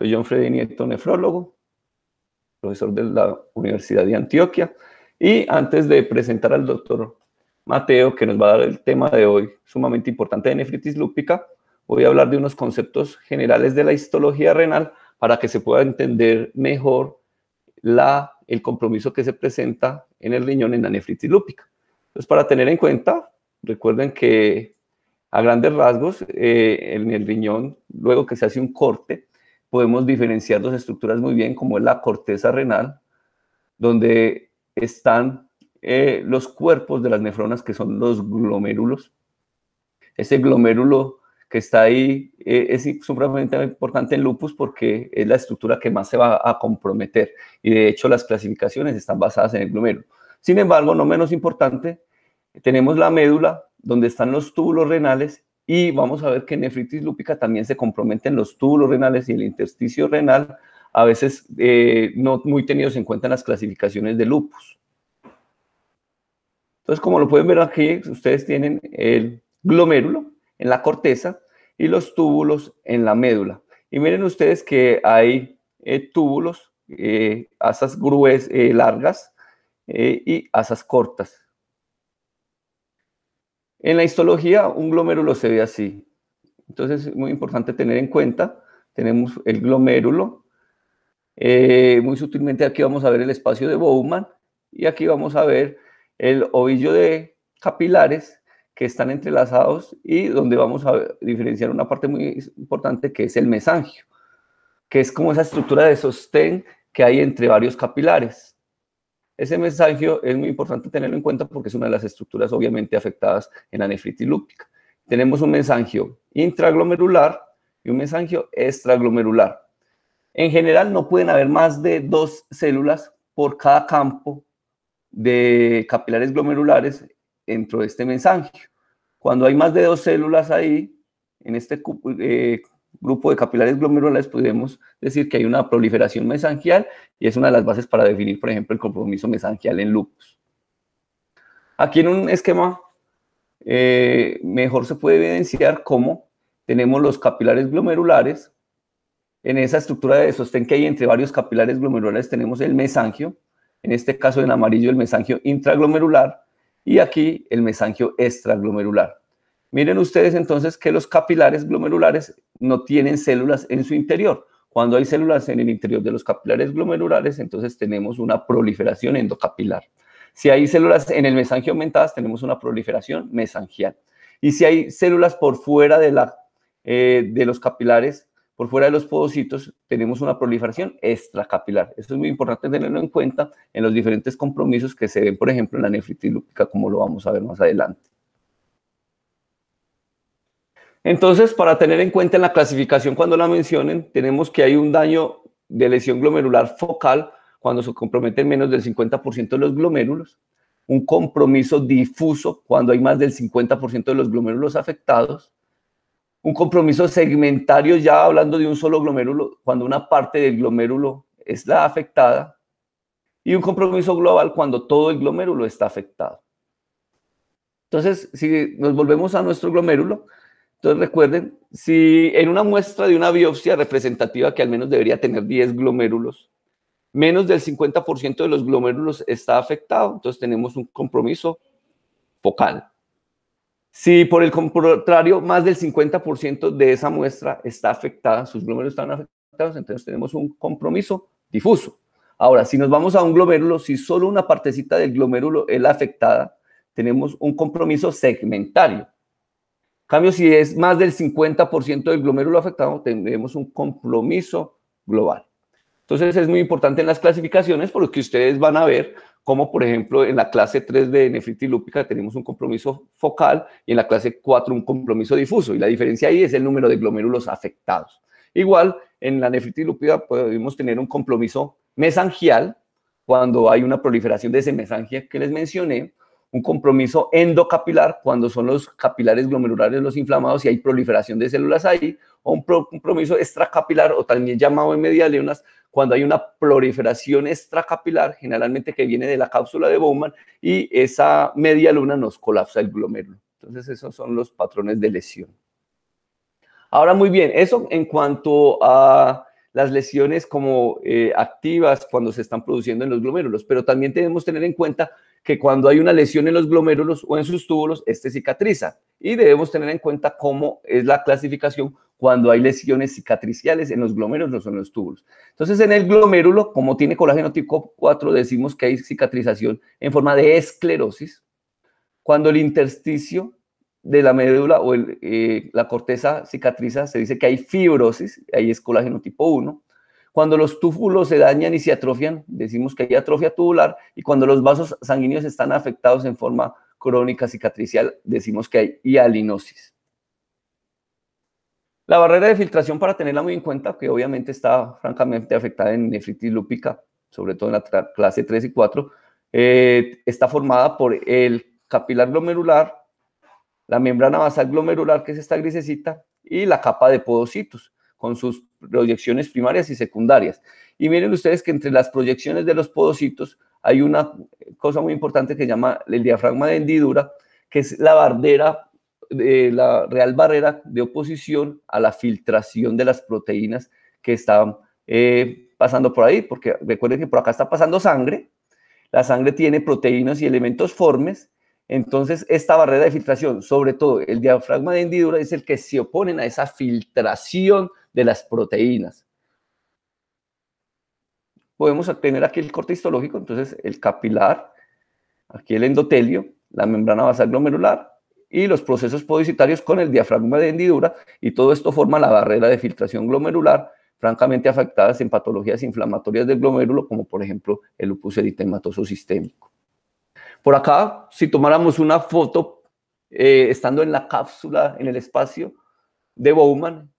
Soy John Freddy Nieto, nefrólogo, profesor de la Universidad de Antioquia. Y antes de presentar al doctor Mateo, que nos va a dar el tema de hoy, sumamente importante de nefritis lúpica, voy a hablar de unos conceptos generales de la histología renal para que se pueda entender mejor la, el compromiso que se presenta en el riñón en la nefritis lúpica. Entonces, para tener en cuenta, recuerden que a grandes rasgos, eh, en el riñón, luego que se hace un corte, podemos diferenciar dos estructuras muy bien, como es la corteza renal, donde están eh, los cuerpos de las nefronas, que son los glomérulos. Ese glomérulo que está ahí eh, es supremamente importante en lupus porque es la estructura que más se va a comprometer. Y de hecho las clasificaciones están basadas en el glomérulo. Sin embargo, no menos importante, tenemos la médula, donde están los túbulos renales y vamos a ver que nefritis lúpica también se comprometen los túbulos renales y el intersticio renal, a veces eh, no muy tenidos en cuenta en las clasificaciones de lupus. Entonces, como lo pueden ver aquí, ustedes tienen el glomérulo en la corteza y los túbulos en la médula. Y miren ustedes que hay eh, túbulos, eh, asas gruesas, largas y asas cortas. En la histología, un glomérulo se ve así. Entonces es muy importante tener en cuenta, tenemos el glomérulo, eh, muy sutilmente aquí vamos a ver el espacio de Bowman y aquí vamos a ver el ovillo de capilares que están entrelazados y donde vamos a diferenciar una parte muy importante que es el mesangio, que es como esa estructura de sostén que hay entre varios capilares. Ese mensaje es muy importante tenerlo en cuenta porque es una de las estructuras obviamente afectadas en la nefritis lúpica. Tenemos un mensaje intraglomerular y un mensaje extraglomerular. En general no pueden haber más de dos células por cada campo de capilares glomerulares dentro de este mensaje. Cuando hay más de dos células ahí, en este eh, grupo de capilares glomerulares podemos decir que hay una proliferación mesangial y es una de las bases para definir, por ejemplo, el compromiso mesangial en lupus. Aquí en un esquema eh, mejor se puede evidenciar cómo tenemos los capilares glomerulares. En esa estructura de sostén que hay entre varios capilares glomerulares tenemos el mesangio, en este caso en amarillo el mesangio intraglomerular y aquí el mesangio extraglomerular. Miren ustedes entonces que los capilares glomerulares no tienen células en su interior. Cuando hay células en el interior de los capilares glomerulares, entonces tenemos una proliferación endocapilar. Si hay células en el mesangio aumentadas, tenemos una proliferación mesangial. Y si hay células por fuera de, la, eh, de los capilares, por fuera de los podocitos, tenemos una proliferación extracapilar. Esto es muy importante tenerlo en cuenta en los diferentes compromisos que se ven, por ejemplo, en la nefritilúpica, como lo vamos a ver más adelante. Entonces, para tener en cuenta en la clasificación cuando la mencionen, tenemos que hay un daño de lesión glomerular focal cuando se comprometen menos del 50% de los glomérulos, un compromiso difuso cuando hay más del 50% de los glomérulos afectados, un compromiso segmentario ya hablando de un solo glomérulo cuando una parte del glomérulo está afectada y un compromiso global cuando todo el glomérulo está afectado. Entonces, si nos volvemos a nuestro glomérulo, entonces recuerden, si en una muestra de una biopsia representativa que al menos debería tener 10 glomérulos, menos del 50% de los glomérulos está afectado, entonces tenemos un compromiso focal. Si por el contrario, más del 50% de esa muestra está afectada, sus glomérulos están afectados, entonces tenemos un compromiso difuso. Ahora, si nos vamos a un glomérulo, si solo una partecita del glomérulo es la afectada, tenemos un compromiso segmentario. Cambio, si es más del 50% del glomérulo afectado, tenemos un compromiso global. Entonces es muy importante en las clasificaciones porque ustedes van a ver cómo, por ejemplo, en la clase 3 de nefritis lúpica tenemos un compromiso focal y en la clase 4 un compromiso difuso. Y la diferencia ahí es el número de glomérulos afectados. Igual, en la nefritis lúpica podemos tener un compromiso mesangial cuando hay una proliferación de ese mesangia que les mencioné un compromiso endocapilar cuando son los capilares glomerulares los inflamados y hay proliferación de células ahí, o un compromiso extracapilar o también llamado en luna cuando hay una proliferación extracapilar, generalmente que viene de la cápsula de Bowman y esa media luna nos colapsa el glomérulo. Entonces esos son los patrones de lesión. Ahora muy bien, eso en cuanto a las lesiones como eh, activas cuando se están produciendo en los glomérulos, pero también tenemos que tener en cuenta que cuando hay una lesión en los glomérulos o en sus túbulos, este cicatriza. Y debemos tener en cuenta cómo es la clasificación cuando hay lesiones cicatriciales en los glomérulos o en los túbulos. Entonces, en el glomérulo, como tiene colágeno tipo 4, decimos que hay cicatrización en forma de esclerosis. Cuando el intersticio de la médula o eh, la corteza cicatriza, se dice que hay fibrosis, ahí es colágeno tipo 1. Cuando los túbulos se dañan y se atrofian, decimos que hay atrofia tubular, y cuando los vasos sanguíneos están afectados en forma crónica cicatricial, decimos que hay hialinosis. La barrera de filtración, para tenerla muy en cuenta, que obviamente está francamente afectada en nefritis lúpica, sobre todo en la clase 3 y 4, eh, está formada por el capilar glomerular, la membrana basal glomerular, que es esta grisecita, y la capa de podocitos, con sus proyecciones primarias y secundarias. Y miren ustedes que entre las proyecciones de los podocitos hay una cosa muy importante que llama el diafragma de hendidura, que es la barrera, eh, la real barrera de oposición a la filtración de las proteínas que están eh, pasando por ahí, porque recuerden que por acá está pasando sangre, la sangre tiene proteínas y elementos formes, entonces esta barrera de filtración, sobre todo el diafragma de hendidura, es el que se oponen a esa filtración de las proteínas. Podemos tener aquí el corte histológico, entonces el capilar, aquí el endotelio, la membrana basal glomerular y los procesos podicitarios con el diafragma de hendidura y todo esto forma la barrera de filtración glomerular francamente afectadas en patologías inflamatorias del glomérulo, como por ejemplo el lupus eritematoso sistémico. Por acá, si tomáramos una foto eh, estando en la cápsula, en el espacio de Bowman,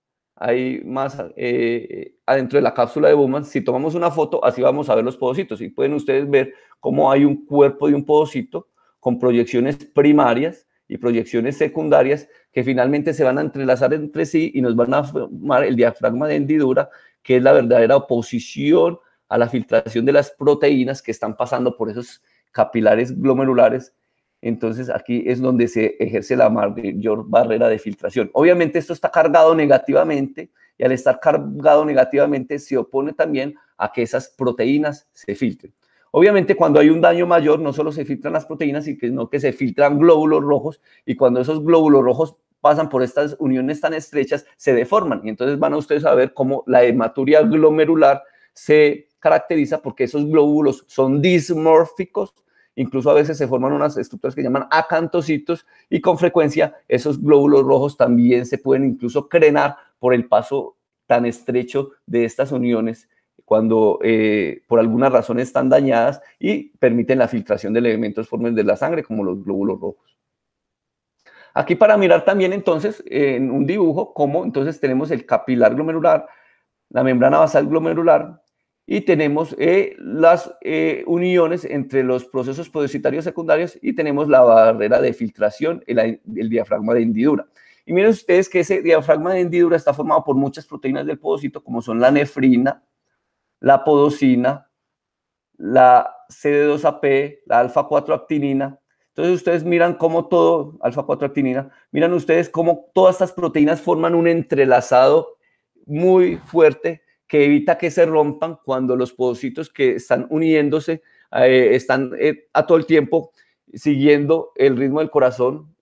hay más eh, adentro de la cápsula de Bowman. Si tomamos una foto, así vamos a ver los podocitos y pueden ustedes ver cómo hay un cuerpo de un podocito con proyecciones primarias y proyecciones secundarias que finalmente se van a entrelazar entre sí y nos van a formar el diafragma de hendidura, que es la verdadera oposición a la filtración de las proteínas que están pasando por esos capilares glomerulares entonces aquí es donde se ejerce la mayor barrera de filtración. Obviamente esto está cargado negativamente y al estar cargado negativamente se opone también a que esas proteínas se filtren. Obviamente cuando hay un daño mayor no solo se filtran las proteínas, sino que se filtran glóbulos rojos y cuando esos glóbulos rojos pasan por estas uniones tan estrechas se deforman y entonces van a ustedes a ver cómo la hematuria glomerular se caracteriza porque esos glóbulos son dismórficos, incluso a veces se forman unas estructuras que llaman acantocitos y con frecuencia esos glóbulos rojos también se pueden incluso crenar por el paso tan estrecho de estas uniones cuando eh, por alguna razón están dañadas y permiten la filtración de elementos formes de la sangre como los glóbulos rojos. Aquí para mirar también entonces en un dibujo cómo entonces tenemos el capilar glomerular, la membrana basal glomerular, y tenemos eh, las eh, uniones entre los procesos podocitarios secundarios y tenemos la barrera de filtración, el, el, diafragma de hendidura. Y miren ustedes que ese diafragma de hendidura está formado por muchas proteínas del podocito, como son la nefrina, la podocina, la CD2AP, la alfa-4-actinina. Entonces ustedes miran cómo todo, alfa-4-actinina, miran ustedes cómo todas estas proteínas forman un entrelazado muy fuerte que evita que se rompan cuando los podocitos que están uniéndose eh, están eh, a todo el tiempo siguiendo el ritmo del corazón,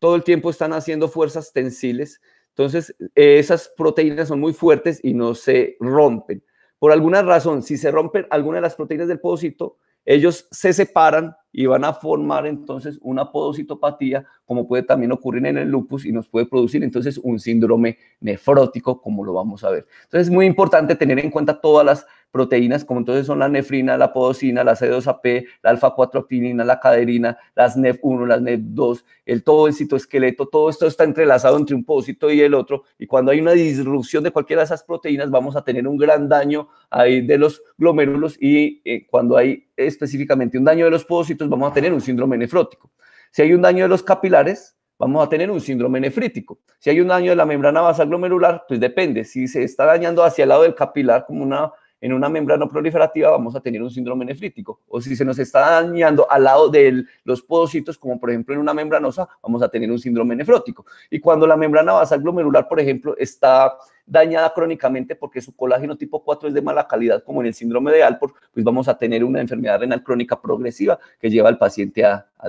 todo el tiempo están haciendo fuerzas tensiles. Entonces, eh, esas proteínas son muy fuertes y no se rompen. Por alguna razón, si se rompen alguna de las proteínas del podocito, ellos se separan y van a formar entonces una podocitopatía, como puede también ocurrir en el lupus y nos puede producir entonces un síndrome nefrótico, como lo vamos a ver. Entonces es muy importante tener en cuenta todas las proteínas como entonces son la nefrina, la podocina, la C2AP, la alfa-4-actinina, la caderina, las NEF1, las NEF2, el todo el citoesqueleto, todo esto está entrelazado entre un podocito y el otro y cuando hay una disrupción de cualquiera de esas proteínas vamos a tener un gran daño ahí de los glomérulos y eh, cuando hay específicamente un daño de los podocitos vamos a tener un síndrome nefrótico. Si hay un daño de los capilares, vamos a tener un síndrome nefrítico. Si hay un daño de la membrana basal glomerular, pues depende. Si se está dañando hacia el lado del capilar, como una en una membrana proliferativa vamos a tener un síndrome nefrítico. O si se nos está dañando al lado de los podocitos, como por ejemplo en una membranosa, vamos a tener un síndrome nefrótico. Y cuando la membrana basal glomerular, por ejemplo, está dañada crónicamente porque su colágeno tipo 4 es de mala calidad, como en el síndrome de Alport, pues vamos a tener una enfermedad renal crónica progresiva que lleva al paciente a, a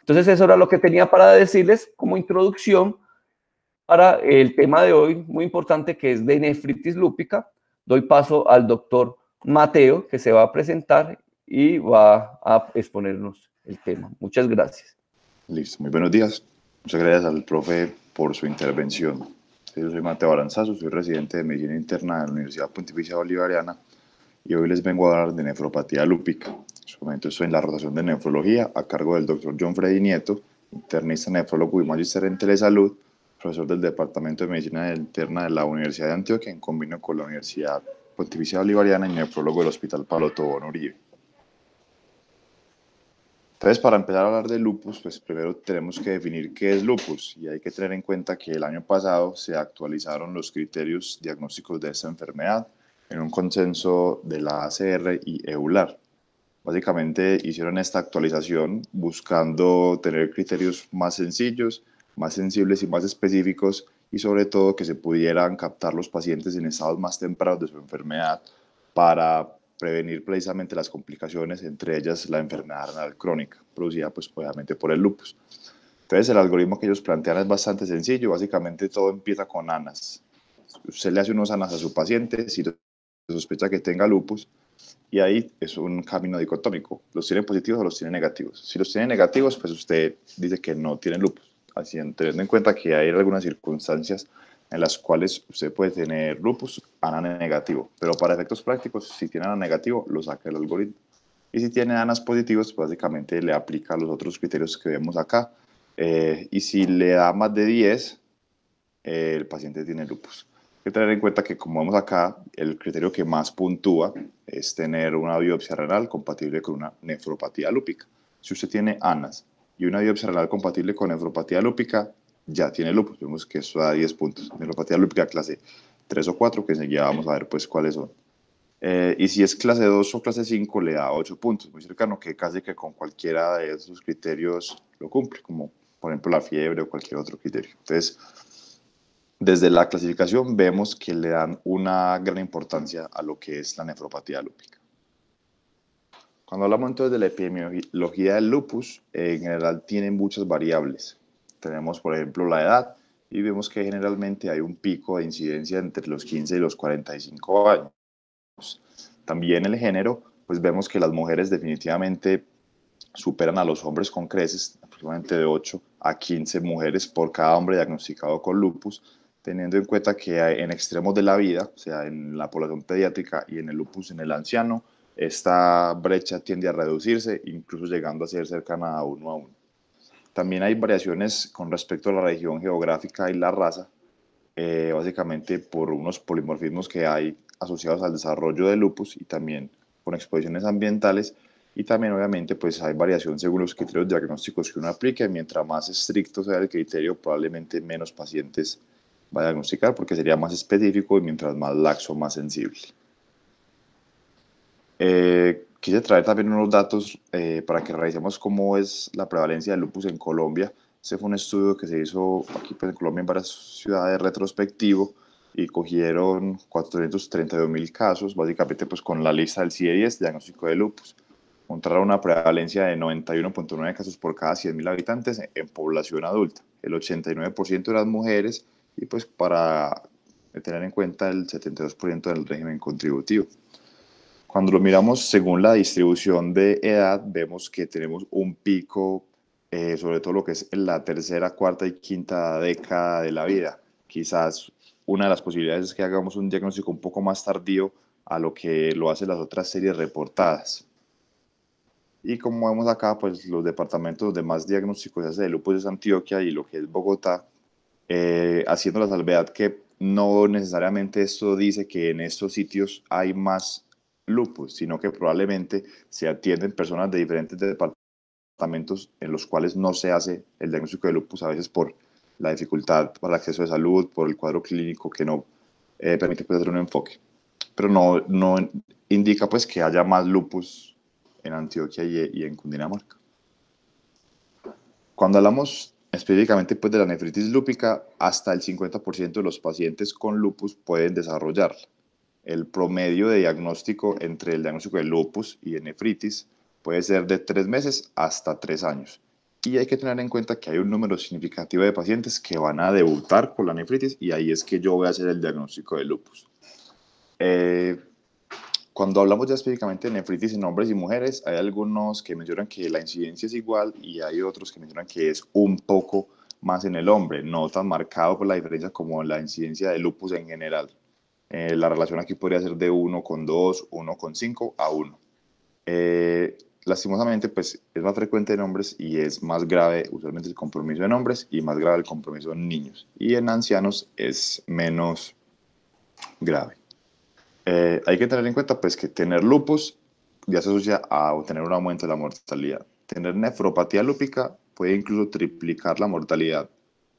Entonces eso era lo que tenía para decirles como introducción para el tema de hoy, muy importante, que es de nefritis lúpica doy paso al doctor Mateo, que se va a presentar y va a exponernos el tema. Muchas gracias. Listo, muy buenos días. Muchas gracias al profe por su intervención. Yo soy Mateo Aranzazo, soy residente de medicina interna de la Universidad Pontificia Bolivariana y hoy les vengo a hablar de nefropatía lúpica. En su este momento estoy en la rotación de nefrología a cargo del doctor John Freddy Nieto, internista nefrólogo y magister en telesalud, profesor del Departamento de Medicina Interna de la Universidad de Antioquia en convenio con la Universidad Pontificia Bolivariana y nefrólogo del Hospital Palo Tobón Uribe. Entonces, para empezar a hablar de lupus, pues primero tenemos que definir qué es lupus y hay que tener en cuenta que el año pasado se actualizaron los criterios diagnósticos de esta enfermedad en un consenso de la ACR y EULAR. Básicamente hicieron esta actualización buscando tener criterios más sencillos más sensibles y más específicos y sobre todo que se pudieran captar los pacientes en estados más tempranos de su enfermedad para prevenir precisamente las complicaciones, entre ellas la enfermedad renal crónica, producida pues obviamente por el lupus. Entonces el algoritmo que ellos plantean es bastante sencillo, básicamente todo empieza con ANAS. Usted le hace unos ANAS a su paciente si sospecha que tenga lupus y ahí es un camino dicotómico, los tiene positivos o los tiene negativos. Si los tiene negativos, pues usted dice que no tiene lupus Así, teniendo en cuenta que hay algunas circunstancias en las cuales usted puede tener lupus ANA negativo, pero para efectos prácticos, si tiene ANA negativo, lo saca el algoritmo. Y si tiene ANAs positivos, pues, básicamente le aplica los otros criterios que vemos acá. Eh, y si le da más de 10, eh, el paciente tiene lupus. Hay que tener en cuenta que, como vemos acá, el criterio que más puntúa es tener una biopsia renal compatible con una nefropatía lúpica. Si usted tiene ANAs y una biopsia renal compatible con nefropatía lúpica, ya tiene lupus. Vemos que eso da 10 puntos. Nefropatía lúpica clase 3 o 4, que enseguida vamos a ver pues cuáles son. Eh, y si es clase 2 o clase 5, le da 8 puntos, muy cercano, que casi que con cualquiera de esos criterios lo cumple, como por ejemplo la fiebre o cualquier otro criterio. Entonces, desde la clasificación vemos que le dan una gran importancia a lo que es la nefropatía lúpica. Cuando hablamos entonces de la epidemiología del lupus, eh, en general tienen muchas variables. Tenemos, por ejemplo, la edad y vemos que generalmente hay un pico de incidencia entre los 15 y los 45 años. También el género, pues vemos que las mujeres definitivamente superan a los hombres con creces, aproximadamente de 8 a 15 mujeres por cada hombre diagnosticado con lupus, teniendo en cuenta que en extremos de la vida, o sea, en la población pediátrica y en el lupus en el anciano, esta brecha tiende a reducirse, incluso llegando a ser cercana a uno a uno. También hay variaciones con respecto a la región geográfica y la raza, eh, básicamente por unos polimorfismos que hay asociados al desarrollo de lupus y también con exposiciones ambientales y también obviamente pues hay variación según los criterios diagnósticos que uno aplique, mientras más estricto sea el criterio probablemente menos pacientes va a diagnosticar porque sería más específico y mientras más laxo más sensible. Eh, quise traer también unos datos eh, para que realicemos cómo es la prevalencia del lupus en Colombia. ese fue un estudio que se hizo aquí pues, en Colombia en varias ciudades retrospectivo y cogieron 432 mil casos, básicamente pues con la lista del CIE-10, e diagnóstico de lupus. Encontraron una prevalencia de 91.9 casos por cada 100.000 habitantes en población adulta. El 89% eran mujeres y pues para tener en cuenta el 72% del régimen contributivo. Cuando lo miramos según la distribución de edad, vemos que tenemos un pico, eh, sobre todo lo que es la tercera, cuarta y quinta década de la vida. Quizás una de las posibilidades es que hagamos un diagnóstico un poco más tardío a lo que lo hacen las otras series reportadas. Y como vemos acá, pues los departamentos de más diagnósticos se hace de lupus es Antioquia y lo que es Bogotá, eh, haciendo la salvedad que no necesariamente esto dice que en estos sitios hay más lupus, sino que probablemente se atienden personas de diferentes departamentos en los cuales no se hace el diagnóstico de lupus, a veces por la dificultad para el acceso de salud, por el cuadro clínico que no eh, permite pues, hacer un enfoque. Pero no, no indica pues que haya más lupus en Antioquia y, en Cundinamarca. Cuando hablamos específicamente pues, de la nefritis lúpica, hasta el 50% de los pacientes con lupus pueden desarrollarla el promedio de diagnóstico entre el diagnóstico de lupus y de nefritis puede ser de tres meses hasta tres años. Y hay que tener en cuenta que hay un número significativo de pacientes que van a debutar con la nefritis y ahí es que yo voy a hacer el diagnóstico de lupus. Eh, cuando hablamos ya específicamente de nefritis en hombres y mujeres, hay algunos que mencionan que la incidencia es igual y hay otros que mencionan que es un poco más en el hombre, no tan marcado por la diferencia como la incidencia de lupus en general. Eh, la relación aquí podría ser de 1 con 2, 1 con 5 a 1. Eh, lastimosamente, pues es más frecuente en hombres y es más grave usualmente el compromiso en hombres y más grave el compromiso en niños. Y en ancianos es menos grave. Eh, hay que tener en cuenta pues que tener lupus ya se asocia a tener un aumento de la mortalidad. Tener nefropatía lúpica puede incluso triplicar la mortalidad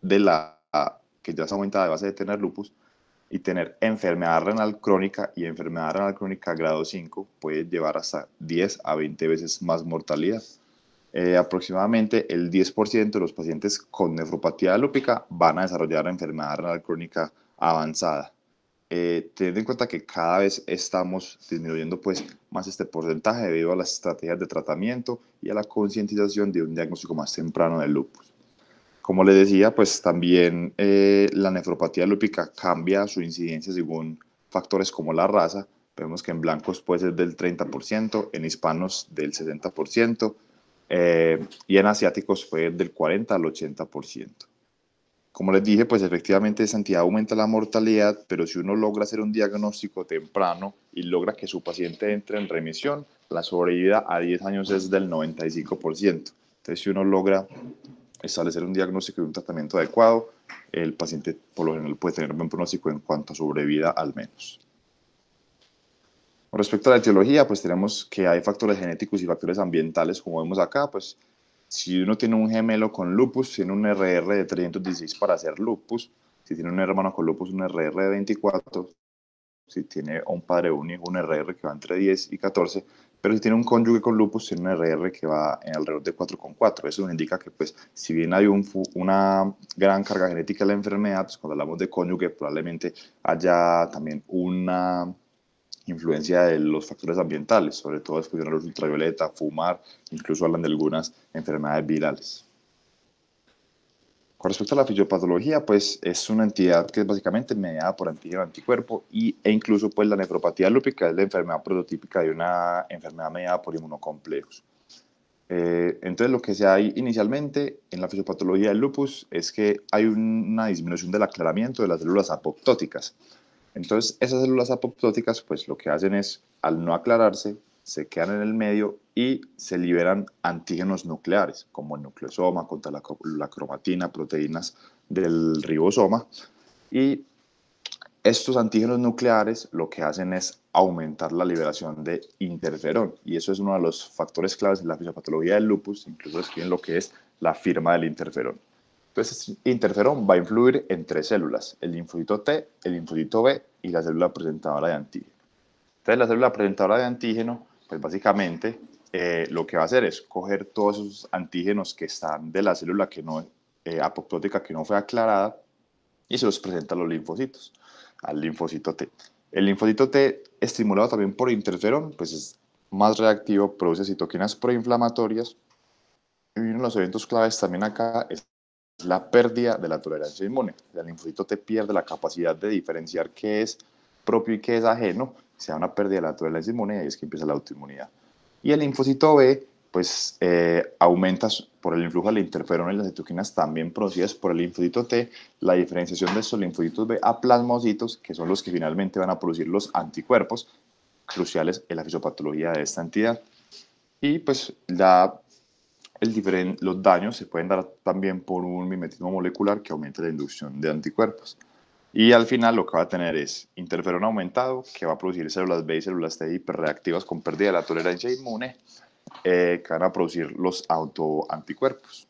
de la que ya se aumenta de base de tener lupus, y tener enfermedad renal crónica y enfermedad renal crónica grado 5 puede llevar hasta 10 a 20 veces más mortalidad. Eh, aproximadamente el 10% de los pacientes con nefropatía lúpica van a desarrollar enfermedad renal crónica avanzada. Eh, teniendo en cuenta que cada vez estamos disminuyendo pues, más este porcentaje debido a las estrategias de tratamiento y a la concientización de un diagnóstico más temprano del lupus. Como les decía, pues también eh, la nefropatía lúpica cambia su incidencia según factores como la raza. Vemos que en blancos puede ser del 30%, en hispanos del 60% eh, y en asiáticos fue del 40 al 80%. Como les dije, pues efectivamente esa entidad aumenta la mortalidad, pero si uno logra hacer un diagnóstico temprano y logra que su paciente entre en remisión, la sobrevida a 10 años es del 95%. Entonces, si uno logra establecer un diagnóstico y un tratamiento adecuado, el paciente por lo general puede tener un buen pronóstico en cuanto a sobrevida al menos. respecto a la etiología, pues tenemos que hay factores genéticos y factores ambientales, como vemos acá, pues si uno tiene un gemelo con lupus, tiene un RR de 316 para hacer lupus, si tiene un hermano con lupus, un RR de 24, si tiene un padre único, un RR que va entre 10 y 14, pero si tiene un cónyuge con lupus, tiene un RR que va en alrededor de 4,4. Eso nos indica que, pues, si bien hay un, una gran carga genética en la enfermedad, pues cuando hablamos de cónyuge probablemente haya también una influencia de los factores ambientales, sobre todo exposición a luz ultravioleta, fumar, incluso hablan de algunas enfermedades virales. Con respecto a la fisiopatología, pues es una entidad que es básicamente mediada por antígeno anticuerpo y, e incluso pues la nefropatía lúpica es la enfermedad prototípica de una enfermedad mediada por inmunocomplejos. Eh, entonces lo que se hay inicialmente en la fisiopatología del lupus es que hay una disminución del aclaramiento de las células apoptóticas. Entonces esas células apoptóticas pues lo que hacen es al no aclararse se quedan en el medio y se liberan antígenos nucleares, como el nucleosoma, contra la, cromatina, proteínas del ribosoma. Y estos antígenos nucleares lo que hacen es aumentar la liberación de interferón y eso es uno de los factores claves en la fisiopatología del lupus, incluso en lo que es la firma del interferón. Entonces, interferón va a influir en tres células, el linfocito T, el linfocito B y la célula presentadora de antígeno. Entonces, la célula presentadora de antígeno pues básicamente eh, lo que va a hacer es coger todos esos antígenos que están de la célula que no, eh, apoptótica que no fue aclarada y se los presenta a los linfocitos, al linfocito T. El linfocito T, estimulado también por interferón, pues es más reactivo, produce citoquinas proinflamatorias. Y uno de los eventos claves también acá es la pérdida de la tolerancia inmune. El linfocito T pierde la capacidad de diferenciar qué es propio y qué es ajeno se da una pérdida de la naturaleza de y es que empieza la autoinmunidad. Y el linfocito B, pues eh, aumenta por el influjo del interferón y las citoquinas también producidas por el linfocito T, la diferenciación de estos linfocitos B a plasmocitos, que son los que finalmente van a producir los anticuerpos cruciales en la fisiopatología de esta entidad. Y pues la el los daños se pueden dar también por un mimetismo molecular que aumenta la inducción de anticuerpos. Y al final lo que va a tener es interferón aumentado, que va a producir células B y células T hiperreactivas con pérdida de la tolerancia inmune, eh, que van a producir los autoanticuerpos.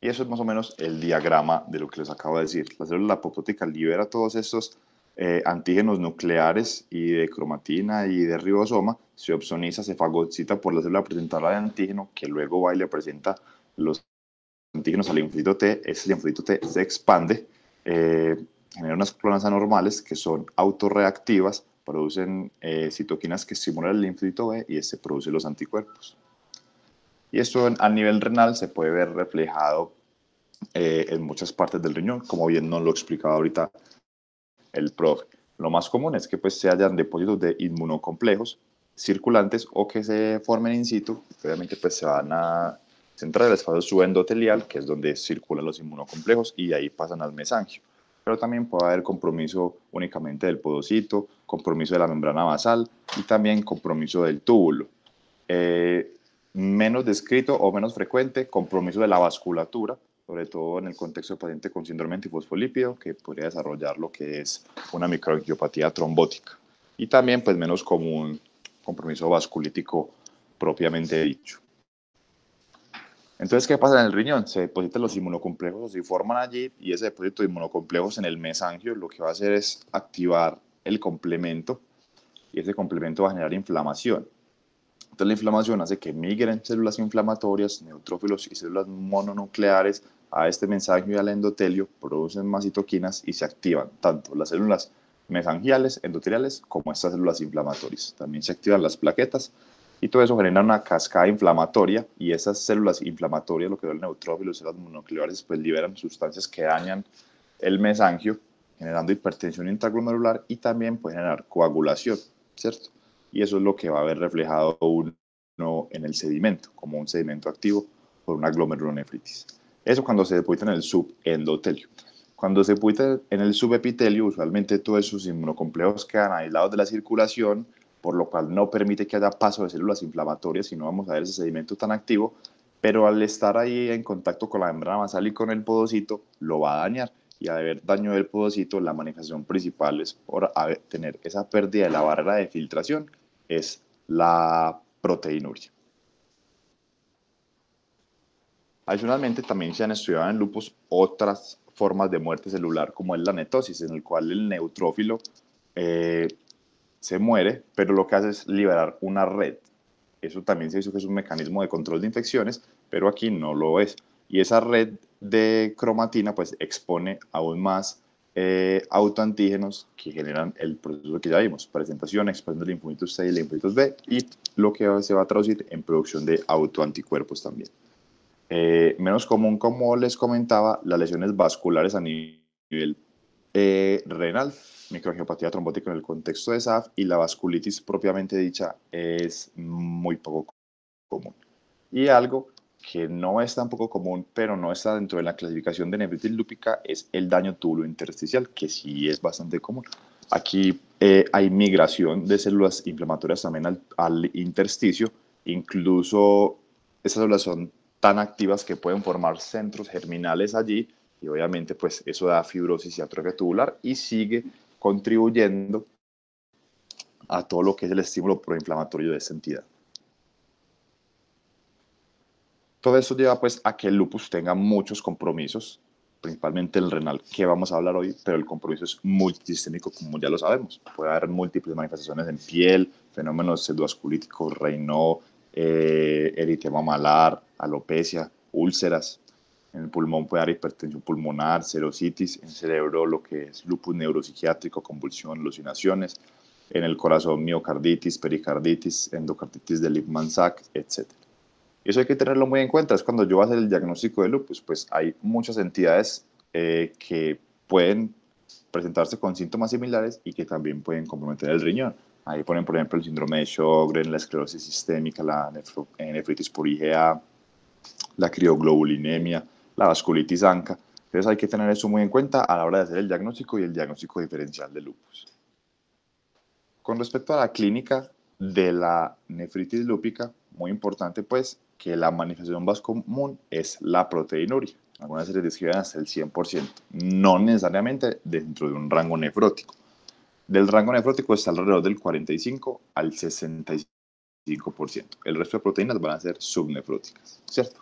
Y eso es más o menos el diagrama de lo que les acabo de decir. La célula apoptótica libera todos estos eh, antígenos nucleares y de cromatina y de ribosoma, se opsoniza, se fagocita por la célula presentadora de antígeno, que luego va y le presenta los antígenos al linfocito T, ese linfocito T se expande generan eh, unas clonas anormales que son autorreactivas, producen eh, citoquinas que estimulan el linfocito B y se producen los anticuerpos. Y esto a nivel renal se puede ver reflejado eh, en muchas partes del riñón, como bien nos lo explicaba ahorita el profe. Lo más común es que pues, se hayan depósitos de inmunocomplejos circulantes o que se formen in situ, obviamente pues, se van a central, el espacio endotelial, que es donde circulan los inmunocomplejos y ahí pasan al mesangio. Pero también puede haber compromiso únicamente del podocito, compromiso de la membrana basal y también compromiso del túbulo. Eh, menos descrito o menos frecuente, compromiso de la vasculatura, sobre todo en el contexto de paciente con síndrome antifosfolípido, que podría desarrollar lo que es una microangiopatía trombótica. Y también, pues, menos común compromiso vasculítico propiamente dicho. Entonces, ¿qué pasa en el riñón? Se depositan los inmunocomplejos, se forman allí y ese depósito de inmunocomplejos en el mesangio lo que va a hacer es activar el complemento y ese complemento va a generar inflamación. Entonces, la inflamación hace que migren células inflamatorias, neutrófilos y células mononucleares a este mesangio y al endotelio, producen más citoquinas y se activan tanto las células mesangiales, endoteliales, como estas células inflamatorias. También se activan las plaquetas y todo eso genera una cascada inflamatoria y esas células inflamatorias, lo que son neutrófilos, células monocleares, pues liberan sustancias que dañan el mesangio, generando hipertensión intraglomerular y también puede generar coagulación, ¿cierto? Y eso es lo que va a ver reflejado uno en el sedimento, como un sedimento activo por una glomerulonefritis. Eso cuando se deposita en el subendotelio. Cuando se deposita en el subepitelio, usualmente todos esos inmunocomplejos quedan aislados de la circulación, por lo cual no permite que haya paso de células inflamatorias y no vamos a ver ese sedimento tan activo, pero al estar ahí en contacto con la membrana basal y con el podocito, lo va a dañar. Y al haber daño del podocito, la manifestación principal es por tener esa pérdida de la barrera de filtración, es la proteinuria. Adicionalmente, también se han estudiado en lupus otras formas de muerte celular, como es la netosis, en el cual el neutrófilo eh, se muere, pero lo que hace es liberar una red. Eso también se hizo que es un mecanismo de control de infecciones, pero aquí no lo es. Y esa red de cromatina pues expone aún más eh, autoantígenos que generan el proceso que ya vimos, presentación, expresión de linfocitos C y linfocitos B, y lo que se va a traducir en producción de autoanticuerpos también. Eh, menos común, como les comentaba, las lesiones vasculares a nivel eh, renal, microangiopatía trombótica en el contexto de SAF y la vasculitis propiamente dicha es muy poco común. Y algo que no es tan poco común, pero no está dentro de la clasificación de nefritis lúpica, es el daño tubulo-intersticial, que sí es bastante común. Aquí eh, hay migración de células inflamatorias también al, al intersticio, incluso esas células son tan activas que pueden formar centros germinales allí y obviamente pues eso da fibrosis y atrofia tubular y sigue contribuyendo a todo lo que es el estímulo proinflamatorio de esta entidad. Todo eso lleva pues a que el lupus tenga muchos compromisos, principalmente el renal que vamos a hablar hoy, pero el compromiso es multisistémico como ya lo sabemos. Puede haber múltiples manifestaciones en piel, fenómenos pseudoasculíticos, reino, eh, eritema malar, alopecia, úlceras, en el pulmón puede dar hipertensión pulmonar, serositis, en el cerebro lo que es lupus neuropsiquiátrico, convulsión, alucinaciones, en el corazón miocarditis, pericarditis, endocarditis de Lipman-Sack, etc. Eso hay que tenerlo muy en cuenta, es cuando yo hago el diagnóstico de lupus, pues hay muchas entidades eh, que pueden presentarse con síntomas similares y que también pueden comprometer el riñón. Ahí ponen, por ejemplo, el síndrome de Sjögren, la esclerosis sistémica, la eh, nefritis por IgA, la crioglobulinemia, la vasculitis ANCA. Entonces hay que tener eso muy en cuenta a la hora de hacer el diagnóstico y el diagnóstico diferencial de lupus. Con respecto a la clínica de la nefritis lúpica, muy importante pues que la manifestación más común es la proteinuria. Algunas se describen hasta el 100%, no necesariamente dentro de un rango nefrótico. Del rango nefrótico está alrededor del 45 al 65%. El resto de proteínas van a ser subnefróticas, ¿cierto?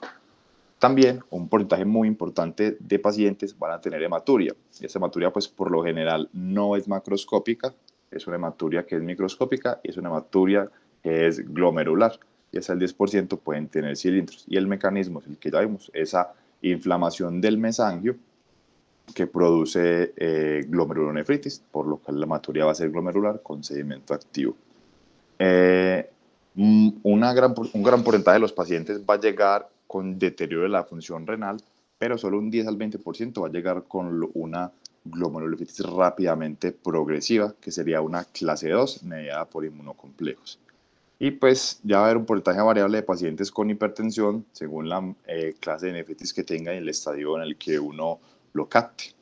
También un porcentaje muy importante de pacientes van a tener hematuria. Y Esa hematuria pues por lo general no es macroscópica, es una hematuria que es microscópica y es una hematuria que es glomerular. Y hasta el 10% pueden tener cilindros. Y el mecanismo es el que ya vimos, esa inflamación del mesangio que produce eh, glomerulonefritis, por lo que la hematuria va a ser glomerular con sedimento activo. Eh, mm, gran, un gran porcentaje de los pacientes va a llegar con deterioro de la función renal, pero solo un 10 al 20% va a llegar con una glomerulofitis rápidamente progresiva, que sería una clase 2 mediada por inmunocomplejos. Y pues ya va a haber un porcentaje variable de pacientes con hipertensión según la eh, clase de nefritis que tenga y el estadio en el que uno lo capte.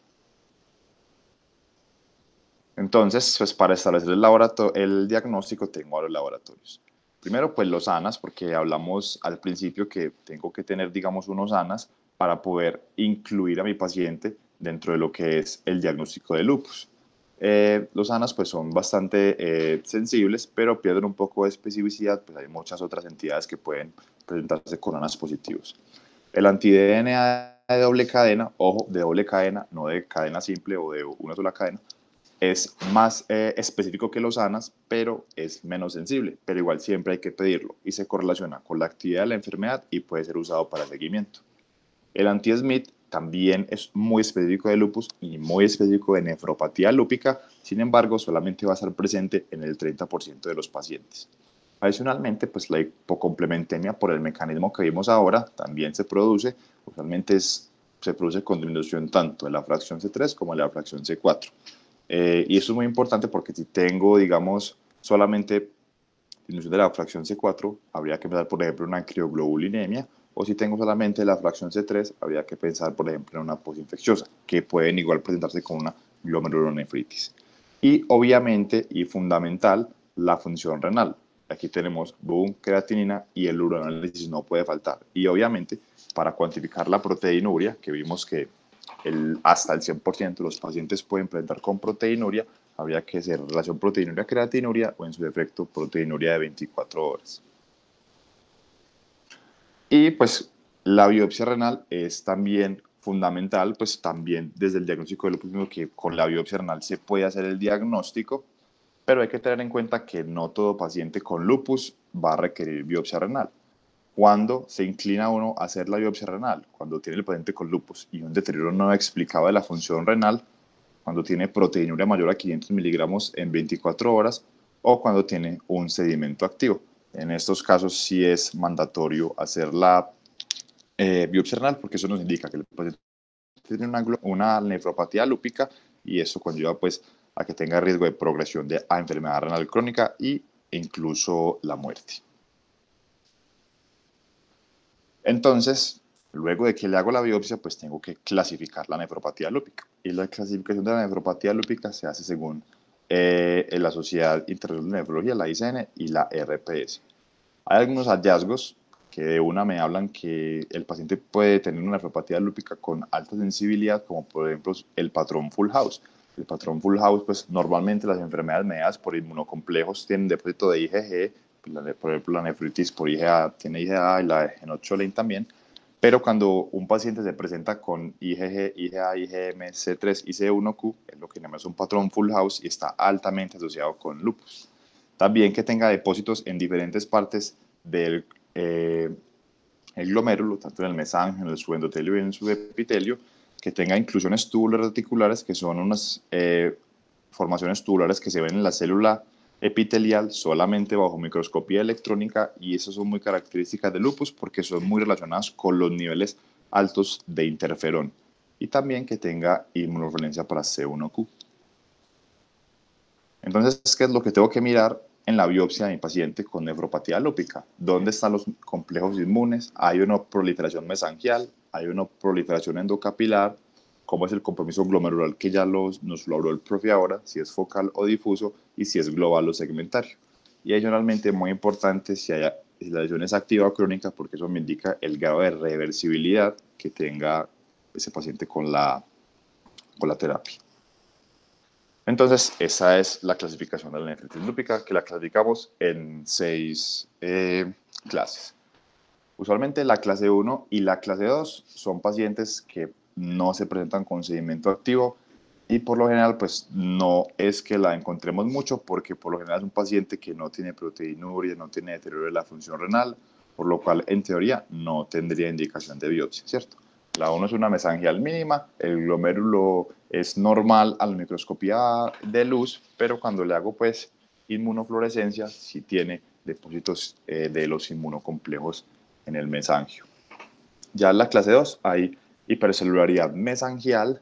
Entonces, pues para establecer el, el diagnóstico tengo a los laboratorios. Primero, pues los ANAS, porque hablamos al principio que tengo que tener, digamos, unos ANAS para poder incluir a mi paciente dentro de lo que es el diagnóstico de lupus. Eh, los ANAS pues son bastante eh, sensibles, pero pierden un poco de especificidad, pues hay muchas otras entidades que pueden presentarse con ANAS positivos. El anti-DNA de doble cadena, ojo, de doble cadena, no de cadena simple o de una sola cadena, es más eh, específico que los ANAS, pero es menos sensible, pero igual siempre hay que pedirlo y se correlaciona con la actividad de la enfermedad y puede ser usado para seguimiento. El anti-Smith también es muy específico de lupus y muy específico de nefropatía lúpica, sin embargo, solamente va a ser presente en el 30% de los pacientes. Adicionalmente, pues la hipocomplementemia por el mecanismo que vimos ahora también se produce, usualmente se produce con disminución tanto de la fracción C3 como de la fracción C4. Eh, y eso es muy importante porque si tengo, digamos, solamente disminución de la fracción C4, habría que pensar, por ejemplo, en una crioglobulinemia, o si tengo solamente la fracción C3, habría que pensar, por ejemplo, en una posinfecciosa, que pueden igual presentarse con una glomerulonefritis. Y obviamente y fundamental, la función renal. Aquí tenemos boom, creatinina y el uroanálisis no puede faltar. Y obviamente, para cuantificar la proteinuria, que vimos que hasta el 100% de los pacientes pueden presentar con proteinuria, habría que hacer relación proteinuria-creatinuria o en su defecto proteinuria de 24 horas. Y pues la biopsia renal es también fundamental, pues también desde el diagnóstico de lupus que con la biopsia renal se puede hacer el diagnóstico, pero hay que tener en cuenta que no todo paciente con lupus va a requerir biopsia renal cuando se inclina uno a hacer la biopsia renal, cuando tiene el paciente con lupus y un deterioro no explicado de la función renal, cuando tiene proteinuria mayor a 500 miligramos en 24 horas o cuando tiene un sedimento activo. En estos casos sí es mandatorio hacer la eh, biopsia renal porque eso nos indica que el paciente tiene una, nefropatía lúpica y eso conlleva pues a que tenga riesgo de progresión de, a enfermedad renal crónica y, e incluso la muerte. Entonces, luego de que le hago la biopsia, pues tengo que clasificar la nefropatía lúpica. Y la clasificación de la nefropatía lúpica se hace según eh, la Sociedad Internacional de Nefrología, la ICN y la RPS. Hay algunos hallazgos que de una me hablan que el paciente puede tener una nefropatía lúpica con alta sensibilidad, como por ejemplo el patrón Full House. El patrón Full House, pues normalmente las enfermedades mediadas por inmunocomplejos tienen depósito de IgG por ejemplo la nefritis por IgA, tiene IgA y la Genotcholine también, pero cuando un paciente se presenta con IgG, IgA, IgM, C3 y C1Q, es lo que llamamos un patrón full house y está altamente asociado con lupus. También que tenga depósitos en diferentes partes del eh, el glomérulo, tanto en el mesángeno, en el subendotelio y en el subepitelio, que tenga inclusiones tubulares reticulares, que son unas eh, formaciones tubulares que se ven en la célula epitelial solamente bajo microscopía electrónica y esas son muy características de lupus porque son muy relacionadas con los niveles altos de interferón y también que tenga inmunofluorescencia para C1Q. Entonces, ¿qué es lo que tengo que mirar en la biopsia de mi paciente con nefropatía lúpica? ¿Dónde están los complejos inmunes? Hay una proliferación mesangial, hay una proliferación endocapilar, cómo es el compromiso glomerular, que ya nos lo habló el profe ahora, si es focal o difuso y si es global o segmentario. Y adicionalmente, muy importante, si, si la lesión es activa o crónica, porque eso me indica el grado de reversibilidad que tenga ese paciente con la, con la terapia. Entonces, esa es la clasificación de la nefritis lúpica, que la clasificamos en seis eh, clases. Usualmente la clase 1 y la clase 2 son pacientes que no se presentan con sedimento activo y por lo general pues no es que la encontremos mucho porque por lo general es un paciente que no tiene proteinuria, no tiene deterioro de la función renal, por lo cual en teoría no tendría indicación de biopsia, ¿cierto? La 1 es una mesangial mínima, el glomérulo es normal a la microscopía de luz, pero cuando le hago pues inmunofluorescencia sí tiene depósitos eh, de los inmunocomplejos en el mesangio. Ya en la clase 2 hay hipercelularidad mesangial,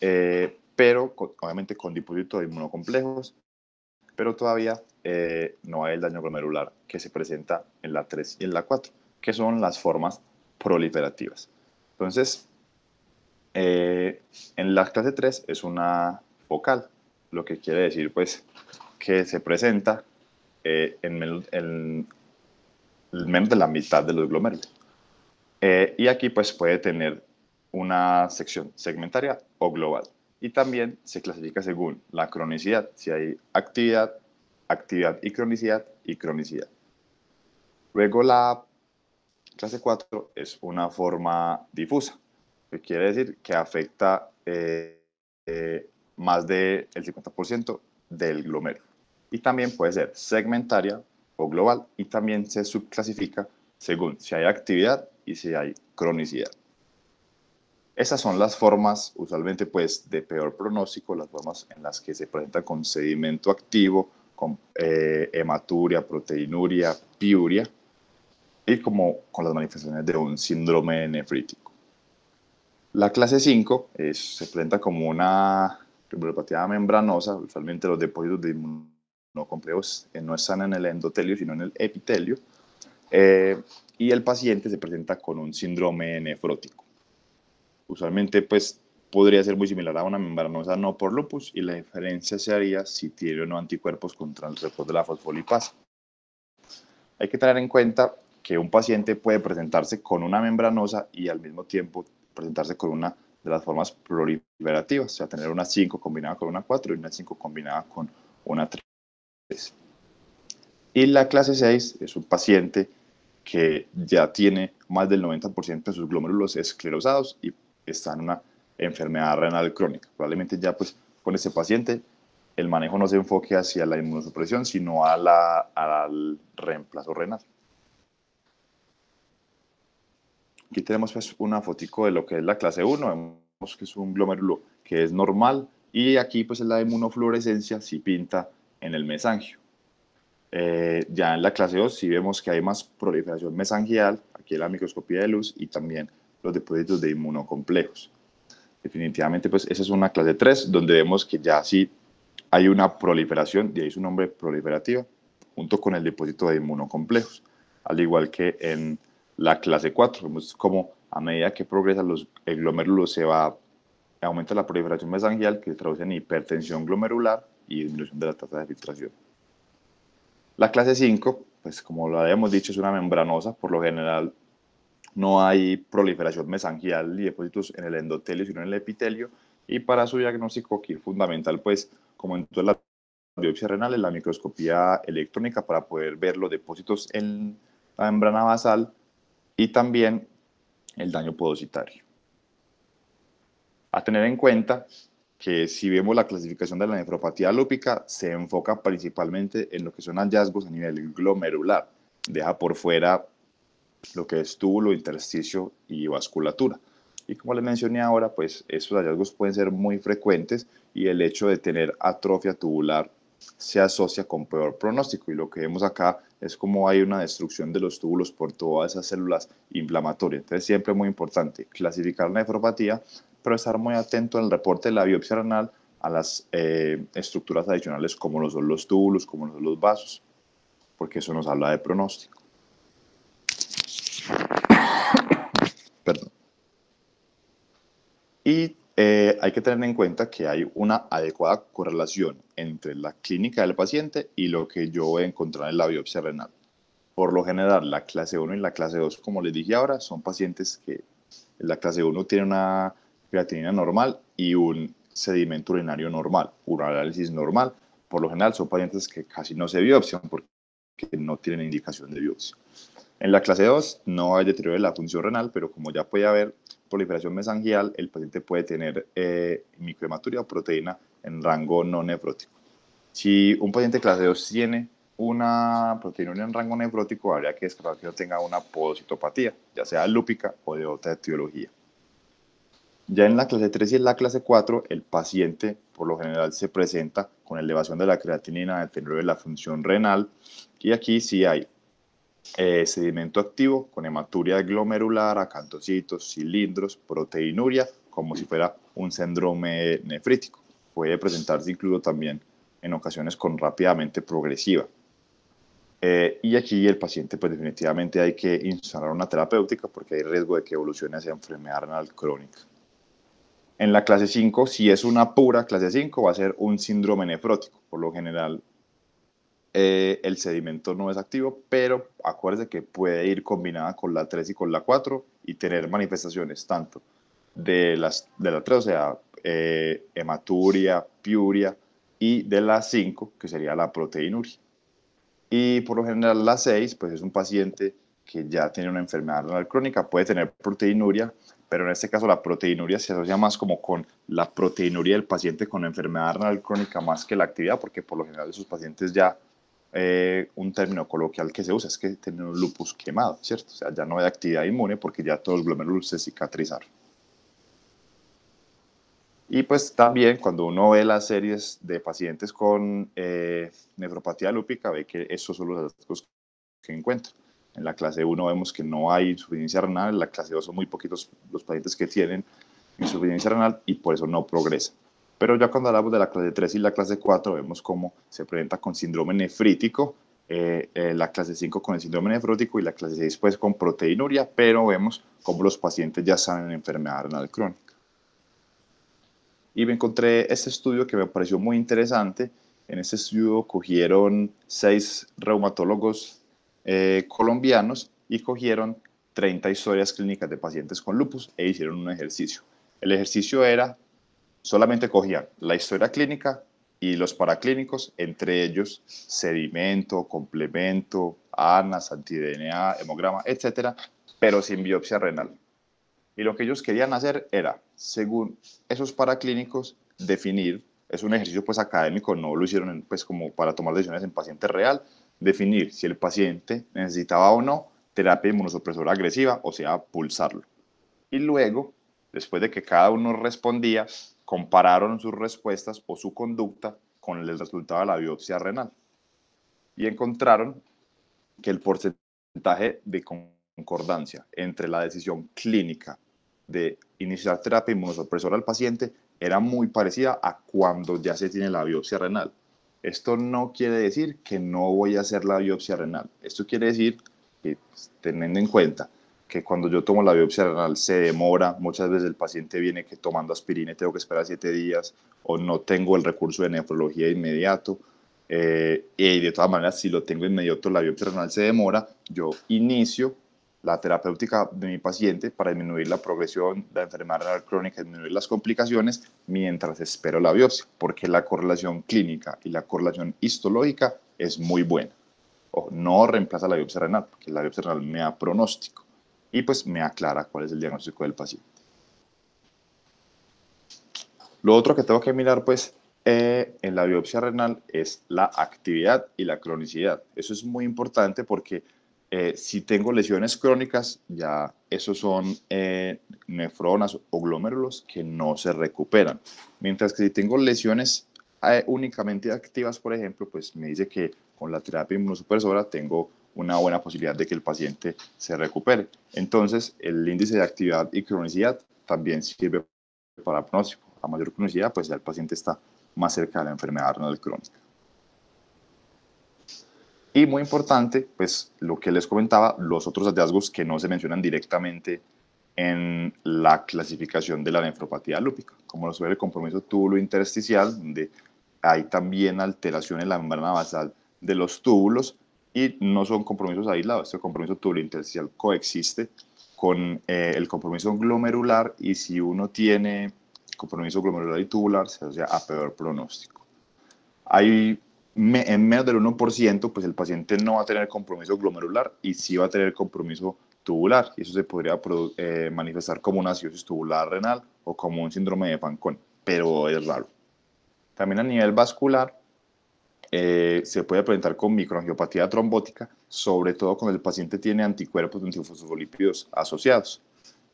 eh, pero obviamente con de inmunocomplejos, pero todavía eh, no hay el daño glomerular que se presenta en la 3 y en la 4, que son las formas proliferativas. Entonces, eh, en la clase 3 es una focal, lo que quiere decir pues que se presenta en, menos, menos de la mitad de los glomerulos y aquí pues puede tener una sección segmentaria o global. Y también se clasifica según la cronicidad, si hay actividad, actividad y cronicidad y cronicidad. Luego la clase 4 es una forma difusa, que quiere decir que afecta eh, eh, más del 50% del glomero Y también puede ser segmentaria o global y también se subclasifica según si hay actividad y si hay cronicidad. Esas son las formas usualmente pues de peor pronóstico, las formas en las que se presenta con sedimento activo, con eh, hematuria, proteinuria, piuria y como con las manifestaciones de un síndrome nefrítico. La clase 5 eh, se presenta como una glomerulopatía membranosa, usualmente los depósitos de inmunocomplejos eh, no están en el endotelio sino en el epitelio y el paciente se presenta con un síndrome nefrótico. Usualmente, pues, podría ser muy similar a una membranosa no por lupus y la diferencia se haría si tiene o no anticuerpos contra el repos de la fosfolipasa. Hay que tener en cuenta que un paciente puede presentarse con una membranosa y al mismo tiempo presentarse con una de las formas proliferativas, o sea, tener una 5 combinada con una 4 y una 5 combinada con una 3. Y la clase 6 es un paciente que ya tiene más del 90% de sus glomérulos esclerosados y está en una enfermedad renal crónica. Probablemente ya pues con este paciente el manejo no se enfoque hacia la inmunosupresión, sino a la, al reemplazo renal. Aquí tenemos pues una fotico de lo que es la clase 1, vemos que es un glomérulo que es normal y aquí pues la inmunofluorescencia si pinta en el mesangio. Eh, ya en la clase 2 si vemos que hay más proliferación mesangial, aquí la microscopía de luz y también los depósitos de inmunocomplejos. Definitivamente, pues esa es una clase 3 donde vemos que ya sí hay una proliferación, y ahí su nombre proliferativa, junto con el depósito de inmunocomplejos. Al igual que en la clase 4, vemos como a medida que progresan los glomérulos se va aumenta la proliferación mesangial que se traduce en hipertensión glomerular y disminución de la tasa de filtración. La clase 5, pues como lo habíamos dicho, es una membranosa, por lo general no hay proliferación mesangial y depósitos en el endotelio, sino en el epitelio. Y para su diagnóstico aquí fundamental, pues, como en todas las renal renales, la microscopía electrónica para poder ver los depósitos en la membrana basal y también el daño podocitario. A tener en cuenta que si vemos la clasificación de la nefropatía lúpica, se enfoca principalmente en lo que son hallazgos a nivel glomerular. Deja por fuera lo que es túbulo, intersticio y vasculatura. Y como les mencioné ahora, pues esos hallazgos pueden ser muy frecuentes y el hecho de tener atrofia tubular se asocia con peor pronóstico. Y lo que vemos acá es como hay una destrucción de los túbulos por todas esas células inflamatorias. Entonces siempre es muy importante clasificar la nefropatía, pero estar muy atento al reporte de la biopsia renal a las eh, estructuras adicionales como lo son los túbulos, como lo son los vasos, porque eso nos habla de pronóstico. Y eh, hay que tener en cuenta que hay una adecuada correlación entre la clínica del paciente y lo que yo voy a encontrar en la biopsia renal. Por lo general, la clase 1 y la clase 2, como les dije ahora, son pacientes que en la clase 1 tiene una creatinina normal y un sedimento urinario normal, un análisis normal. Por lo general son pacientes que casi no se biopsian porque no tienen indicación de biopsia. En la clase 2 no hay deterioro de la función renal, pero como ya puede haber proliferación mesangial, el paciente puede tener eh, microhematuria o proteína en rango no nefrótico. Si un paciente clase 2 tiene una proteína en rango nefrótico, habría que descartar que no tenga una podocitopatía, ya sea lúpica o de otra etiología. Ya en la clase 3 y en la clase 4, el paciente por lo general se presenta con elevación de la creatinina, deterioro de la función renal, y aquí sí hay eh, sedimento activo con hematuria glomerular, acantocitos, cilindros, proteinuria, como si fuera un síndrome nefrítico. Puede presentarse incluso también en ocasiones con rápidamente progresiva. Eh, y aquí el paciente, pues definitivamente hay que instalar una terapéutica porque hay riesgo de que evolucione hacia enfermedad renal crónica. En la clase 5, si es una pura clase 5, va a ser un síndrome nefrótico. Por lo general, eh, el sedimento no es activo, pero acuérdese que puede ir combinada con la 3 y con la 4 y tener manifestaciones tanto de, las, de la 3, o sea, eh, hematuria, piuria, y de la 5, que sería la proteinuria. Y por lo general la 6, pues es un paciente que ya tiene una enfermedad renal crónica, puede tener proteinuria, pero en este caso la proteinuria se asocia más como con la proteinuria del paciente con enfermedad renal crónica más que la actividad, porque por lo general esos pacientes ya eh, un término coloquial que se usa, es que tener un lupus quemado, ¿cierto? O sea, ya no hay actividad inmune porque ya todos los glomerulos se cicatrizaron. Y pues también cuando uno ve las series de pacientes con eh, nefropatía lúpica, ve que esos son los datos que encuentran. En la clase 1 vemos que no hay insuficiencia renal, en la clase 2 son muy poquitos los pacientes que tienen insuficiencia renal y por eso no progresa. Pero ya cuando hablamos de la clase 3 y la clase 4, vemos cómo se presenta con síndrome nefrítico, eh, eh, la clase 5 con el síndrome nefrótico y la clase 6 pues con proteinuria, pero vemos cómo los pacientes ya saben enfermedad renal crónica. Y me encontré este estudio que me pareció muy interesante. En este estudio cogieron seis reumatólogos eh, colombianos y cogieron 30 historias clínicas de pacientes con lupus e hicieron un ejercicio. El ejercicio era solamente cogían la historia clínica y los paraclínicos, entre ellos sedimento, complemento, ANAS, anti-DNA, hemograma, etcétera, pero sin biopsia renal. Y lo que ellos querían hacer era, según esos paraclínicos, definir, es un ejercicio pues académico, no lo hicieron pues como para tomar decisiones en paciente real, definir si el paciente necesitaba o no terapia inmunosupresora agresiva, o sea, pulsarlo. Y luego, después de que cada uno respondía, compararon sus respuestas o su conducta con el resultado de la biopsia renal y encontraron que el porcentaje de concordancia entre la decisión clínica de iniciar terapia inmunosupresora al paciente era muy parecida a cuando ya se tiene la biopsia renal. Esto no quiere decir que no voy a hacer la biopsia renal. Esto quiere decir que, pues, teniendo en cuenta que cuando yo tomo la biopsia renal se demora, muchas veces el paciente viene que tomando aspirina y tengo que esperar siete días o no tengo el recurso de nefrología inmediato. Eh, y de todas maneras, si lo tengo inmediato, la biopsia renal se demora, yo inicio la terapéutica de mi paciente para disminuir la progresión de la enfermedad renal crónica, disminuir las complicaciones mientras espero la biopsia, porque la correlación clínica y la correlación histológica es muy buena. O no reemplaza la biopsia renal, porque la biopsia renal me da pronóstico y pues me aclara cuál es el diagnóstico del paciente. Lo otro que tengo que mirar pues eh, en la biopsia renal es la actividad y la cronicidad. Eso es muy importante porque eh, si tengo lesiones crónicas, ya esos son eh, nefronas o glomérulos que no se recuperan. Mientras que si tengo lesiones únicamente activas, por ejemplo, pues me dice que con la terapia inmunosupresora tengo una buena posibilidad de que el paciente se recupere. Entonces, el índice de actividad y cronicidad también sirve para pronóstico. A mayor cronicidad, pues ya el paciente está más cerca de la enfermedad renal crónica. Y muy importante, pues lo que les comentaba, los otros hallazgos que no se mencionan directamente en la clasificación de la nefropatía lúpica, como lo sobre el compromiso túbulo intersticial, donde hay también alteración en la membrana basal de los túbulos y no son compromisos aislados. Este compromiso tubulointersticial coexiste con eh, el compromiso glomerular y si uno tiene compromiso glomerular y tubular, se asocia a peor pronóstico. Hay en menos del 1%, pues el paciente no va a tener compromiso glomerular y sí va a tener compromiso tubular. Y eso se podría eh, manifestar como una acidosis tubular renal o como un síndrome de Pancón, pero es raro. También a nivel vascular, eh, se puede presentar con microangiopatía trombótica, sobre todo cuando el paciente tiene anticuerpos antifosfolípidos asociados.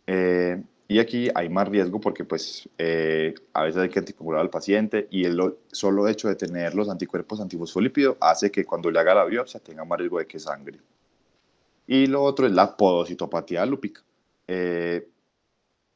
Eh, y aquí hay más riesgo porque pues eh, a veces hay que anticoagular al paciente y el solo hecho de tener los anticuerpos antifosfolípidos hace que cuando le haga la biopsia tenga más riesgo de que sangre. Y lo otro es la podocitopatía lúpica.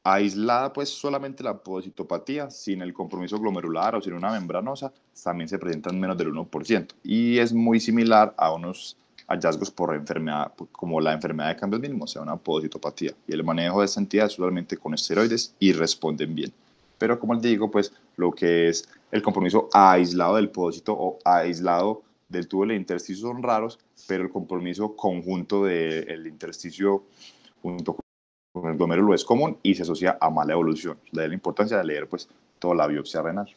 Aislada pues solamente la podocitopatía, sin el compromiso glomerular o sin una membranosa, también se presentan menos del 1% y es muy similar a unos hallazgos por enfermedad, como la enfermedad de cambios mínimos, o sea, una podocitopatía. Y el manejo de esta entidad es solamente con esteroides y responden bien. Pero como les digo, pues lo que es el compromiso aislado del podocito o aislado del tubo del intersticio son raros, pero el compromiso conjunto del intersticio junto con el glomérulo es común y se asocia a mala evolución. De la importancia de leer pues toda la biopsia renal.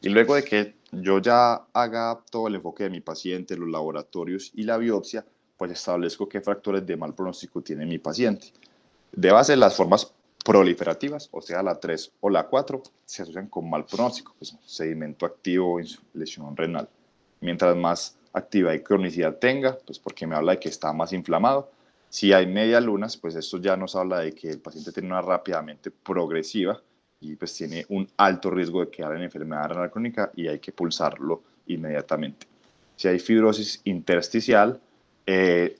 Y luego de que yo ya haga todo el enfoque de mi paciente, los laboratorios y la biopsia, pues establezco qué factores de mal pronóstico tiene mi paciente. De base, las formas proliferativas, o sea, la 3 o la 4, se asocian con mal pronóstico, pues sedimento activo, lesión renal. Mientras más activa y cronicidad tenga, pues porque me habla de que está más inflamado, si hay media lunas, pues esto ya nos habla de que el paciente tiene una rápidamente progresiva y pues tiene un alto riesgo de quedar en enfermedad renal crónica y hay que pulsarlo inmediatamente. Si hay fibrosis intersticial, eh,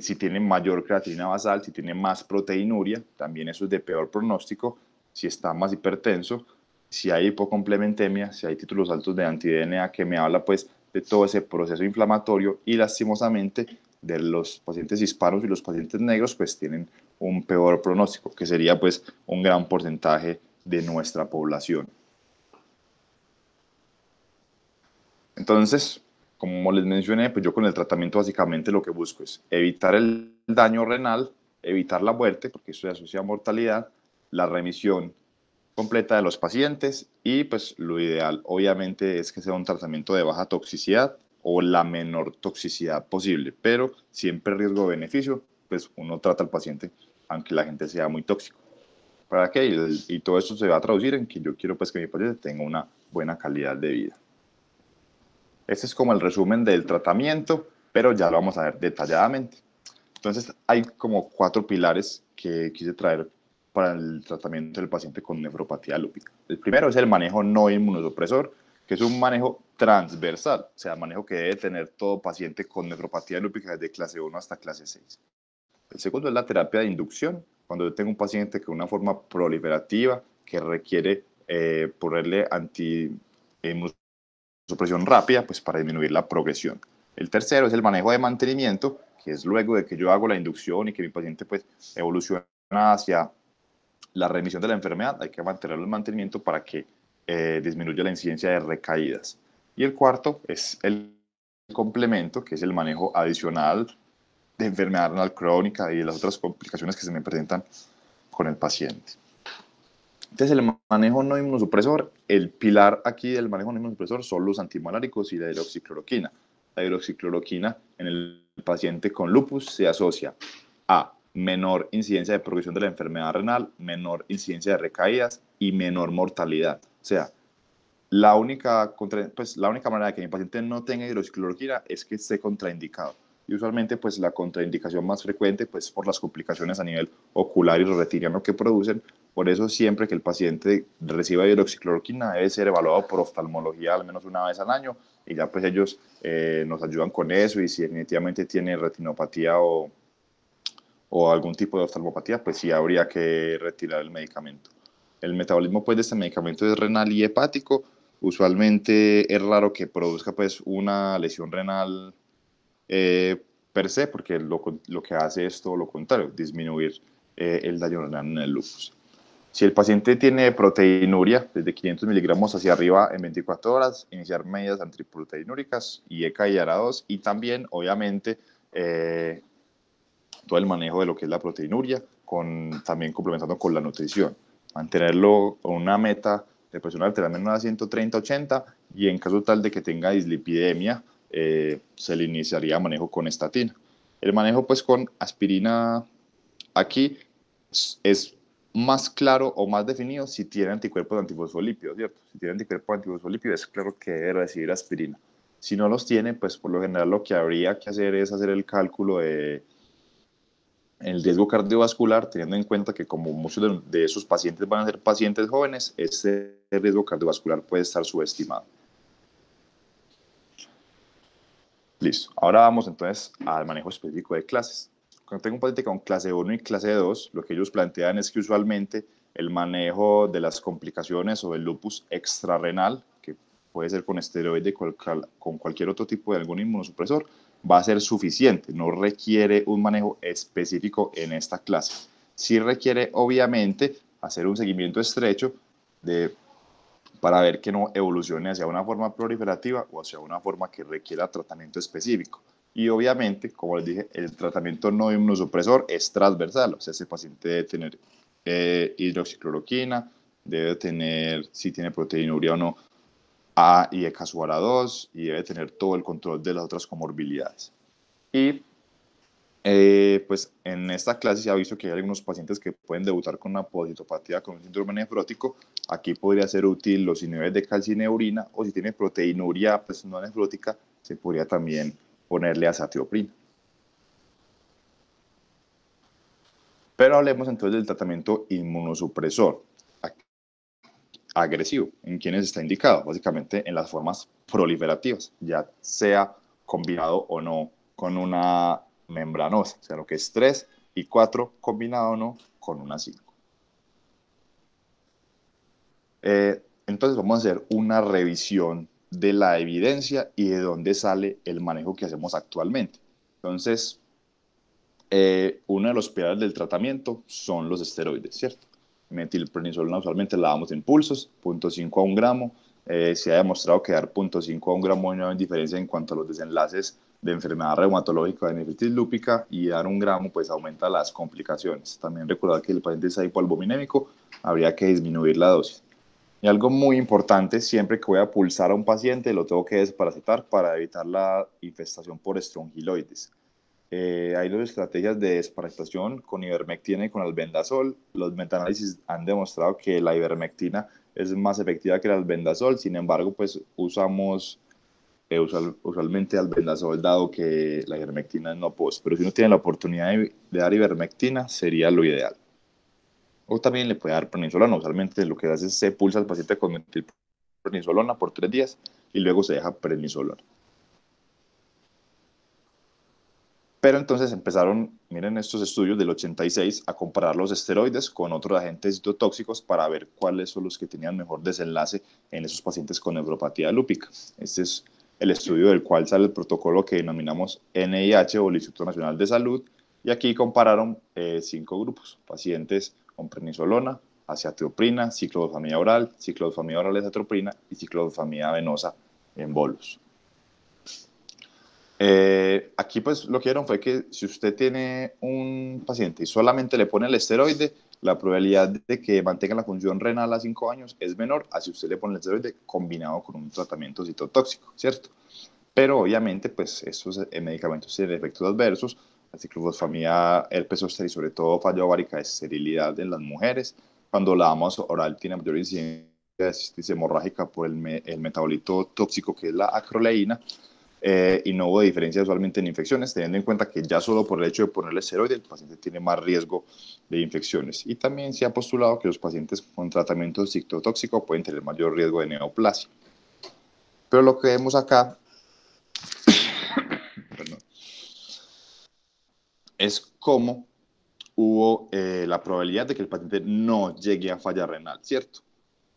si tiene mayor creatina basal, si tiene más proteinuria, también eso es de peor pronóstico, si está más hipertenso, si hay hipocomplementemia, si hay títulos altos de antidNA, que me habla pues de todo ese proceso inflamatorio y lastimosamente de los pacientes hispanos y los pacientes negros pues tienen un peor pronóstico, que sería pues un gran porcentaje de nuestra población. Entonces, como les mencioné, pues yo con el tratamiento básicamente lo que busco es evitar el daño renal, evitar la muerte, porque eso ya asocia a mortalidad, la remisión completa de los pacientes y pues lo ideal obviamente es que sea un tratamiento de baja toxicidad o la menor toxicidad posible, pero siempre riesgo-beneficio, pues uno trata al paciente aunque la gente sea muy tóxico. ¿Para qué? Y, todo esto se va a traducir en que yo quiero pues que mi paciente tenga una buena calidad de vida. Este es como el resumen del tratamiento, pero ya lo vamos a ver detalladamente. Entonces hay como cuatro pilares que quise traer para el tratamiento del paciente con nefropatía lúpica. El primero es el manejo no inmunosupresor, que es un manejo transversal, o sea, manejo que debe tener todo paciente con neuropatía lúpica desde clase 1 hasta clase 6. El segundo es la terapia de inducción, cuando yo tengo un paciente con una forma proliferativa que requiere eh, ponerle supresión rápida pues para disminuir la progresión. El tercero es el manejo de mantenimiento, que es luego de que yo hago la inducción y que mi paciente pues evoluciona hacia la remisión de la enfermedad, hay que mantenerlo en mantenimiento para que eh, disminuye la incidencia de recaídas. Y el cuarto es el complemento, que es el manejo adicional de enfermedad renal crónica y de las otras complicaciones que se me presentan con el paciente. Entonces, el manejo no inmunosupresor, el pilar aquí del manejo no inmunosupresor son los antimaláricos y la hidroxicloroquina. La hidroxicloroquina en el paciente con lupus se asocia a menor incidencia de progresión de la enfermedad renal, menor incidencia de recaídas y menor mortalidad. O sea, la única, pues, la única manera de que mi paciente no tenga hidroxicloroquina es que esté contraindicado. Y usualmente pues la contraindicación más frecuente pues por las complicaciones a nivel ocular y retiniano que producen. Por eso siempre que el paciente reciba hidroxicloroquina debe ser evaluado por oftalmología al menos una vez al año y ya pues ellos eh, nos ayudan con eso y si definitivamente tiene retinopatía o, o algún tipo de oftalmopatía pues sí habría que retirar el medicamento. El metabolismo pues, de este medicamento es renal y hepático. Usualmente es raro que produzca pues, una lesión renal eh, per se, porque lo, que hace es todo lo contrario, disminuir eh, el daño renal en el lupus. Si el paciente tiene proteinuria, desde 500 miligramos hacia arriba en 24 horas, iniciar medidas antiproteinúricas, IECA y e ARA2, y también, obviamente, eh, todo el manejo de lo que es la proteinuria, con, también complementando con la nutrición mantenerlo con una meta de presión arterial menor a 130-80 y en caso tal de que tenga dislipidemia, eh, se le iniciaría manejo con estatina. El manejo pues con aspirina aquí es más claro o más definido si tiene anticuerpos de ¿cierto? Si tiene anticuerpos de es claro que debe recibir aspirina. Si no los tiene, pues por lo general lo que habría que hacer es hacer el cálculo de el riesgo cardiovascular, teniendo en cuenta que como muchos de, esos pacientes van a ser pacientes jóvenes, ese riesgo cardiovascular puede estar subestimado. Listo. Ahora vamos entonces al manejo específico de clases. Cuando tengo un paciente con clase 1 y clase 2, lo que ellos plantean es que usualmente el manejo de las complicaciones o del lupus extrarrenal, que puede ser con esteroide, con cualquier otro tipo de algún inmunosupresor, va a ser suficiente, no requiere un manejo específico en esta clase. Sí requiere, obviamente, hacer un seguimiento estrecho de, para ver que no evolucione hacia una forma proliferativa o hacia una forma que requiera tratamiento específico. Y obviamente, como les dije, el tratamiento no inmunosupresor es transversal, o sea, ese paciente debe tener eh, hidroxicloroquina, debe tener si tiene proteinuria o no, a y de casual a 2 y debe tener todo el control de las otras comorbilidades. Y eh, pues en esta clase se ha visto que hay algunos pacientes que pueden debutar con una poditopatía con un síndrome nefrótico. Aquí podría ser útil los niveles de calcineurina o si tiene proteinuria pues no nefrótica, se podría también ponerle azatioprina. Pero hablemos entonces del tratamiento inmunosupresor agresivo, en quienes está indicado, básicamente en las formas proliferativas, ya sea combinado o no con una membranosa, o sea, lo que es 3 y 4 combinado o no con una 5. Eh, entonces vamos a hacer una revisión de la evidencia y de dónde sale el manejo que hacemos actualmente. Entonces, eh, uno de los pilares del tratamiento son los esteroides, ¿cierto? metilprednisolona usualmente la damos en pulsos, 0.5 a 1 gramo. Eh, se ha demostrado que dar 0.5 a 1 gramo no hay diferencia en cuanto a los desenlaces de enfermedad reumatológica de nefritis lúpica y dar un gramo pues aumenta las complicaciones. También recordar que el paciente está hipoalbuminémico, habría que disminuir la dosis. Y algo muy importante, siempre que voy a pulsar a un paciente, lo tengo que desparasitar para evitar la infestación por estrongiloides. Eh, hay dos estrategias de desparasitación con ivermectina y con albendazol. Los metaanálisis han demostrado que la ivermectina es más efectiva que el albendazol, sin embargo, pues usamos eh, usualmente albendazol dado que la ivermectina no post, pero si uno tiene la oportunidad de, dar ivermectina sería lo ideal. O también le puede dar prenisolona. usualmente lo que hace es se pulsa al paciente con prenisolona por tres días y luego se deja prednisolona. Pero entonces empezaron, miren estos estudios del 86, a comparar los esteroides con otros agentes citotóxicos para ver cuáles son los que tenían mejor desenlace en esos pacientes con neuropatía lúpica. Este es el estudio del cual sale el protocolo que denominamos NIH o el Instituto Nacional de Salud, y aquí compararon eh, cinco grupos, pacientes con prednisolona, aciatioprina, ciclodofamida oral, ciclodofamida oral es y ciclodofamida venosa en bolos. Eh, aquí pues lo que fue que si usted tiene un paciente y solamente le pone el esteroide, la probabilidad de que mantenga la función renal a 5 años es menor a si usted le pone el esteroide combinado con un tratamiento citotóxico, ¿cierto? Pero obviamente pues esos eh, medicamentos tienen efectos adversos, la ciclofosfamida, herpes zóster y sobre todo fallo ovárica de esterilidad en las mujeres. Cuando la damos oral tiene mayor incidencia de cistitis hemorrágica por el, el metabolito tóxico que es la acroleína. Eh, y no hubo diferencia usualmente en infecciones, teniendo en cuenta que ya solo por el hecho de ponerle esteroide el paciente tiene más riesgo de infecciones. Y también se ha postulado que los pacientes con tratamiento citotóxico pueden tener mayor riesgo de neoplasia. Pero lo que vemos acá es cómo hubo eh, la probabilidad de que el paciente no llegue a falla renal, ¿cierto?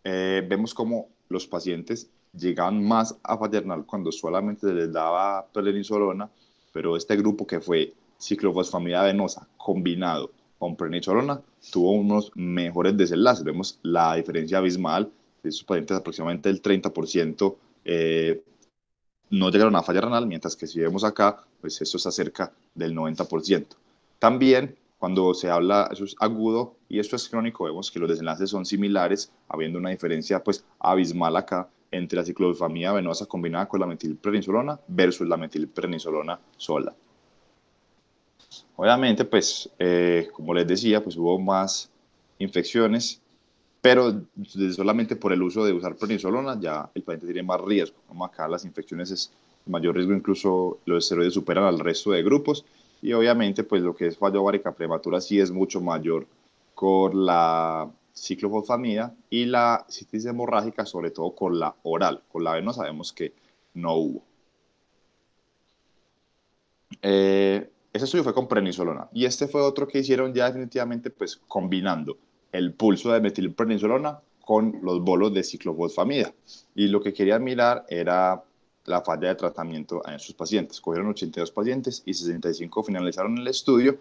Eh, vemos cómo los pacientes llegaban más a renal cuando solamente se les daba prednisolona, pero este grupo que fue ciclofosfamida venosa combinado con prednisolona tuvo unos mejores desenlaces. Vemos la diferencia abismal de sus pacientes, aproximadamente el 30% eh, no llegaron a falla renal, mientras que si vemos acá, pues esto es acerca del 90%. También cuando se habla, eso es agudo y esto es crónico, vemos que los desenlaces son similares, habiendo una diferencia pues abismal acá entre la ciclofamida venosa combinada con la metilprednisolona versus la metilprednisolona sola. Obviamente, pues, eh, como les decía, pues hubo más infecciones, pero solamente por el uso de usar prednisolona ya el paciente tiene más riesgo. Como acá las infecciones es mayor riesgo, incluso los esteroides superan al resto de grupos y obviamente, pues lo que es fallo ovárica prematura sí es mucho mayor con la ciclofosfamida y la cistitis hemorrágica, sobre todo con la oral. Con la venosa sabemos que no hubo. Eh, ese estudio fue con prenisolona. y este fue otro que hicieron ya definitivamente pues combinando el pulso de metilprednisolona con los bolos de ciclofosfamida. Y lo que quería mirar era la falla de tratamiento en sus pacientes. Cogieron 82 pacientes y 65 finalizaron el estudio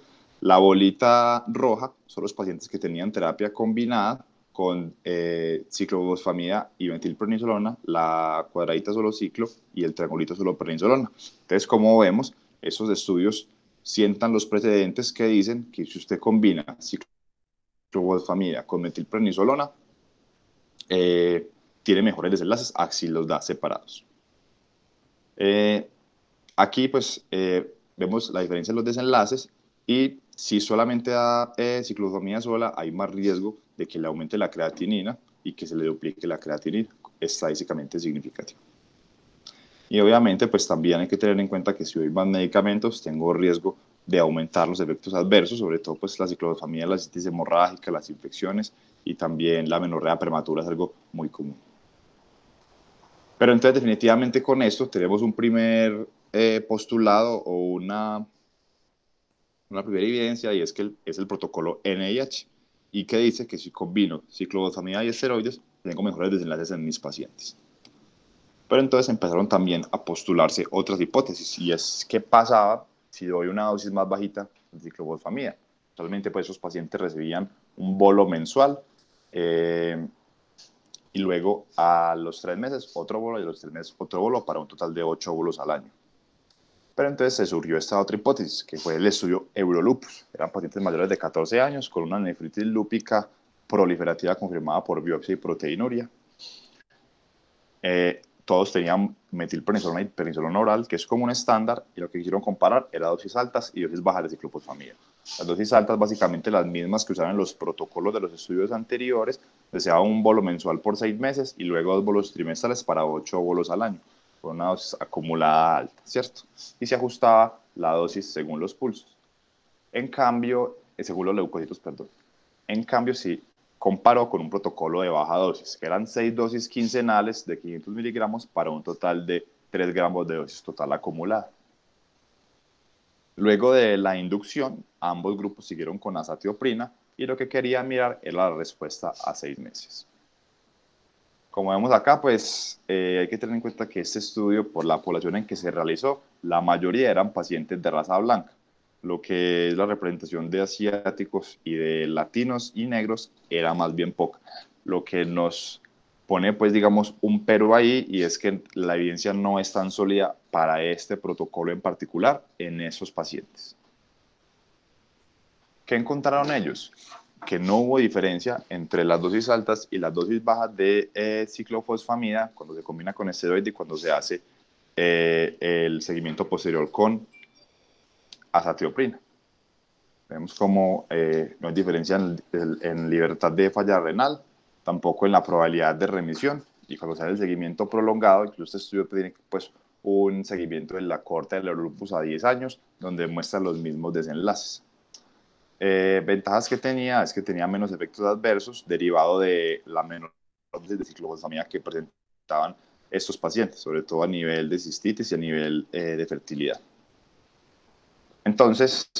la bolita roja son los pacientes que tenían terapia combinada con eh, ciclobosfamida y ventilprednisolona, la cuadradita solo ciclo y el triangulito solo prednisolona. Entonces, como vemos, esos estudios sientan los precedentes que dicen que si usted combina ciclobosfamida con metilprednisolona, eh, tiene mejores desenlaces a si los da separados. Eh, aquí, pues, eh, vemos la diferencia en los desenlaces y si solamente da eh, sola, hay más riesgo de que le aumente la creatinina y que se le duplique la creatinina, estadísticamente significativo. Y obviamente, pues también hay que tener en cuenta que si doy más medicamentos, tengo riesgo de aumentar los efectos adversos, sobre todo pues la ciclotomía, la citis hemorrágica, las infecciones y también la menorrea prematura es algo muy común. Pero entonces definitivamente con esto tenemos un primer eh, postulado o una una primera evidencia y es que es el protocolo NIH y que dice que si combino ciclofosfamida y esteroides, tengo mejores desenlaces en mis pacientes. Pero entonces empezaron también a postularse otras hipótesis y es qué pasaba si doy una dosis más bajita de ciclobosfamida? Realmente pues esos pacientes recibían un bolo mensual eh, y luego a los tres meses otro bolo y a los tres meses otro bolo para un total de ocho bolos al año. Pero entonces se surgió esta otra hipótesis, que fue el estudio Eurolupus. Eran pacientes mayores de 14 años con una nefritis lúpica proliferativa confirmada por biopsia y proteinuria. Eh, todos tenían metilprednisolona y prednisolona oral, que es como un estándar, y lo que quisieron comparar era dosis altas y dosis bajas de ciclofosfamida. Las dosis altas, básicamente las mismas que usaban los protocolos de los estudios anteriores, deseaban un bolo mensual por seis meses y luego dos bolos trimestrales para ocho bolos al año con una dosis acumulada alta, ¿cierto? Y se ajustaba la dosis según los pulsos. En cambio, eh, según los leucocitos, perdón. En cambio, si comparó con un protocolo de baja dosis, que eran seis dosis quincenales de 500 miligramos para un total de 3 gramos de dosis total acumulada. Luego de la inducción, ambos grupos siguieron con azatioprina y lo que quería mirar era la respuesta a seis meses. Como vemos acá, pues eh, hay que tener en cuenta que este estudio, por la población en que se realizó, la mayoría eran pacientes de raza blanca, lo que es la representación de asiáticos y de latinos y negros era más bien poca, lo que nos pone pues digamos un pero ahí y es que la evidencia no es tan sólida para este protocolo en particular en esos pacientes. ¿Qué encontraron ellos? que no hubo diferencia entre las dosis altas y las dosis bajas de eh, ciclofosfamida cuando se combina con esteroide y cuando se hace eh, el seguimiento posterior con azatioprina. Vemos como eh, no hay diferencia en, libertad de falla renal, tampoco en la probabilidad de remisión. Y cuando se hace el seguimiento prolongado, incluso este estudio tiene pues, un seguimiento en la corte del lupus a 10 años, donde muestra los mismos desenlaces. Eh, ventajas que tenía es que tenía menos efectos adversos derivado de la menor dosis de ciclofosfamida que presentaban estos pacientes, sobre todo a nivel de cistitis y a nivel eh, de fertilidad. Entonces,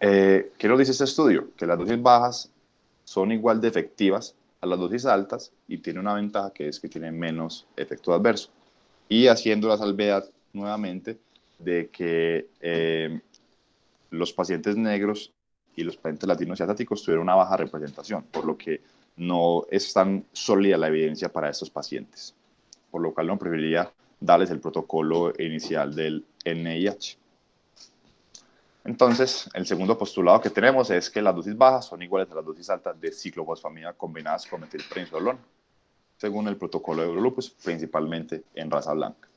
eh, ¿qué nos dice este estudio? Que las dosis bajas son igual de efectivas a las dosis altas y tiene una ventaja que es que tienen menos efecto adverso. Y haciendo la salvedad nuevamente de que los pacientes negros y los pacientes latinos asiáticos tuvieron una baja representación, por lo que no es tan sólida la evidencia para estos pacientes, por lo cual no preferiría darles el protocolo inicial del NIH. Entonces, el segundo postulado que tenemos es que las dosis bajas son iguales a las dosis altas de ciclofosfamida combinadas con metilprednisolona, según el protocolo de Eurolupus, principalmente en raza blanca.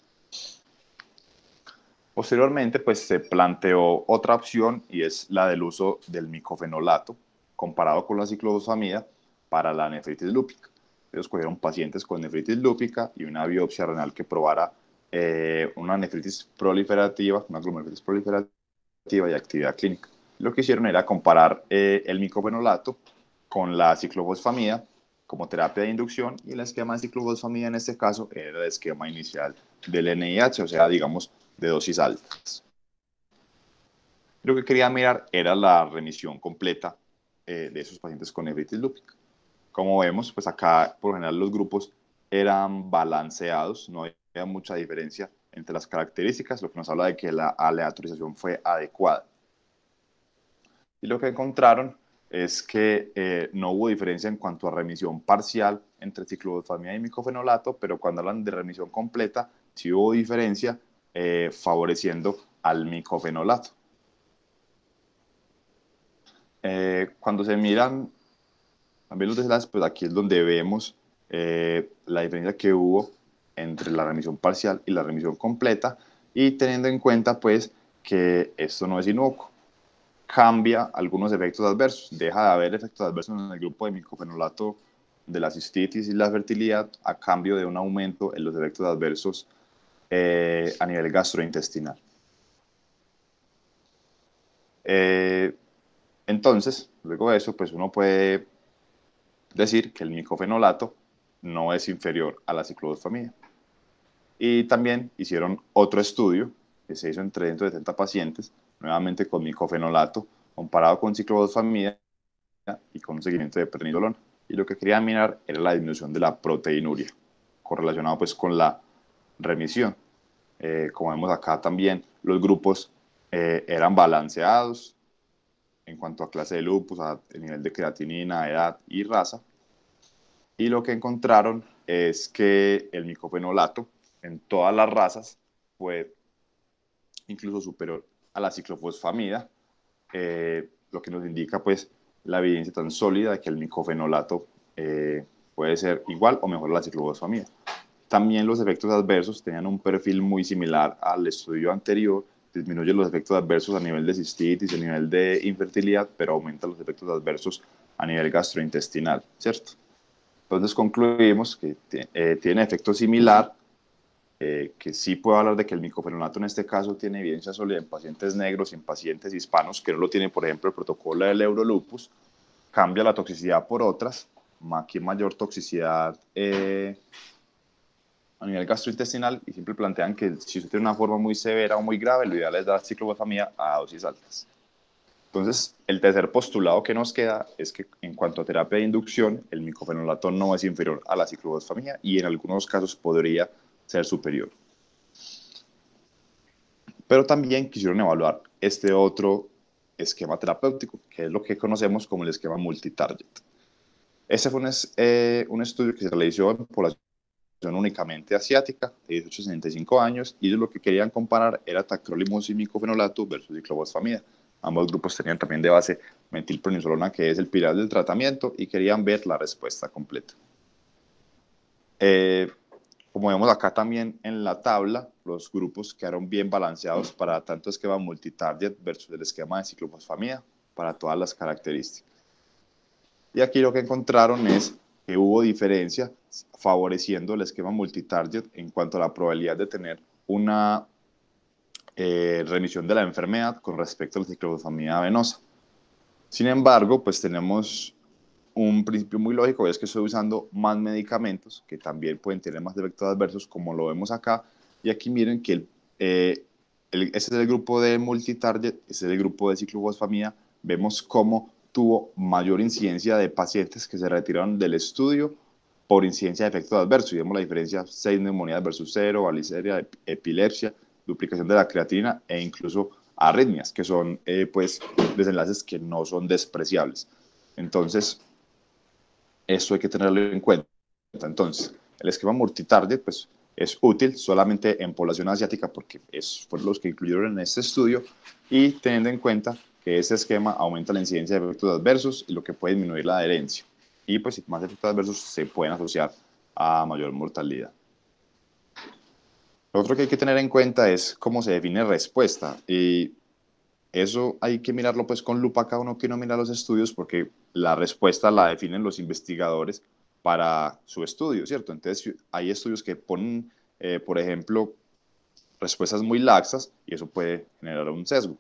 Posteriormente, pues se planteó otra opción y es la del uso del micofenolato comparado con la ciclofosfamida para la nefritis lúpica. Ellos cogieron pacientes con nefritis lúpica y una biopsia renal que probara eh, una nefritis proliferativa, una glomerulitis proliferativa y actividad clínica. Lo que hicieron era comparar eh, el micofenolato con la ciclofosfamida como terapia de inducción y el esquema de ciclofosfamida en este caso era el esquema inicial del NIH, o sea, digamos, de dosis altas. Lo que quería mirar era la remisión completa eh, de esos pacientes con nefritis lúpica. Como vemos, pues acá por general los grupos eran balanceados, no había mucha diferencia entre las características, lo que nos habla de que la aleatorización fue adecuada. Y lo que encontraron es que eh, no hubo diferencia en cuanto a remisión parcial entre ciclofosfamida y micofenolato, pero cuando hablan de remisión completa, sí hubo diferencia eh, favoreciendo al micofenolato. Eh, cuando se miran también los deslaces, pues aquí es donde vemos eh, la diferencia que hubo entre la remisión parcial y la remisión completa y teniendo en cuenta pues que esto no es inocuo. Cambia algunos efectos adversos, deja de haber efectos adversos en el grupo de micofenolato de la cistitis y la fertilidad a cambio de un aumento en los efectos adversos eh, a nivel gastrointestinal. Eh, entonces, luego de eso, pues uno puede decir que el micofenolato no es inferior a la ciclodosfamida. Y también hicieron otro estudio que se hizo en 370 pacientes, nuevamente con micofenolato, comparado con ciclodosfamida y con un seguimiento de pernidolona. Y lo que quería mirar era la disminución de la proteinuria, correlacionado pues con la remisión. Eh, como vemos acá también, los grupos eh, eran balanceados en cuanto a clase de lupus, a nivel de creatinina, edad y raza. Y lo que encontraron es que el micofenolato en todas las razas fue incluso superior a la ciclofosfamida, eh, lo que nos indica pues la evidencia tan sólida de que el micofenolato puede ser igual o mejor a la ciclofosfamida. También los efectos adversos tenían un perfil muy similar al estudio anterior, disminuye los efectos adversos a nivel de cistitis, a nivel de infertilidad, pero aumenta los efectos adversos a nivel gastrointestinal, ¿cierto? Entonces concluimos que eh, tiene efecto similar, eh, que sí puedo hablar de que el micofenolato en este caso tiene evidencia sólida en pacientes negros y en pacientes hispanos, que no lo tienen, por ejemplo, el protocolo del lupus cambia la toxicidad por otras, aquí mayor toxicidad eh, a nivel gastrointestinal y siempre plantean que si usted tiene una forma muy severa o muy grave, lo ideal es dar ciclofosfamida a dosis altas. Entonces, el tercer postulado que nos queda es que en cuanto a terapia de inducción, el micofenolato no es inferior a la ciclofosfamida y en algunos casos podría ser superior. Pero también quisieron evaluar este otro esquema terapéutico, que es lo que conocemos como el esquema multitarget. Ese fue un, eh, un estudio que se realizó en población únicamente asiática, de 18 65 años, y lo que querían comparar era tacrolimus y micofenolato versus ciclobosfamida. Ambos grupos tenían también de base metilprednisolona, que es el pilar del tratamiento, y querían ver la respuesta completa. Eh, como vemos acá también en la tabla, los grupos quedaron bien balanceados para tanto esquema multitarget versus el esquema de ciclofosfamida para todas las características. Y aquí lo que encontraron es que hubo diferencia favoreciendo el esquema multitarget en cuanto a la probabilidad de tener una eh, remisión de la enfermedad con respecto a la ciclofosfamida venosa. Sin embargo, pues tenemos un principio muy lógico, es que estoy usando más medicamentos que también pueden tener más efectos adversos, como lo vemos acá. Y aquí miren que eh, ese es el grupo de multitarget, ese es el grupo de ciclofosfamida. Vemos cómo tuvo mayor incidencia de pacientes que se retiraron del estudio por incidencia de efectos adversos. Y vemos la diferencia 6 neumonías versus 0, valiseria epilepsia, duplicación de la creatina e incluso arritmias, que son eh, pues desenlaces que no son despreciables. Entonces, eso hay que tenerlo en cuenta. Entonces, el esquema multitarget pues, es útil solamente en población asiática porque es, fueron los que incluyeron en este estudio y teniendo en cuenta que ese esquema aumenta la incidencia de efectos adversos y lo que puede disminuir la adherencia. Y pues si más efectos adversos se pueden asociar a mayor mortalidad. Lo otro que hay que tener en cuenta es cómo se define respuesta y eso hay que mirarlo pues con lupa cada uno que no mira los estudios porque la respuesta la definen los investigadores para su estudio, ¿cierto? Entonces hay estudios que ponen, eh, por ejemplo, respuestas muy laxas y eso puede generar un sesgo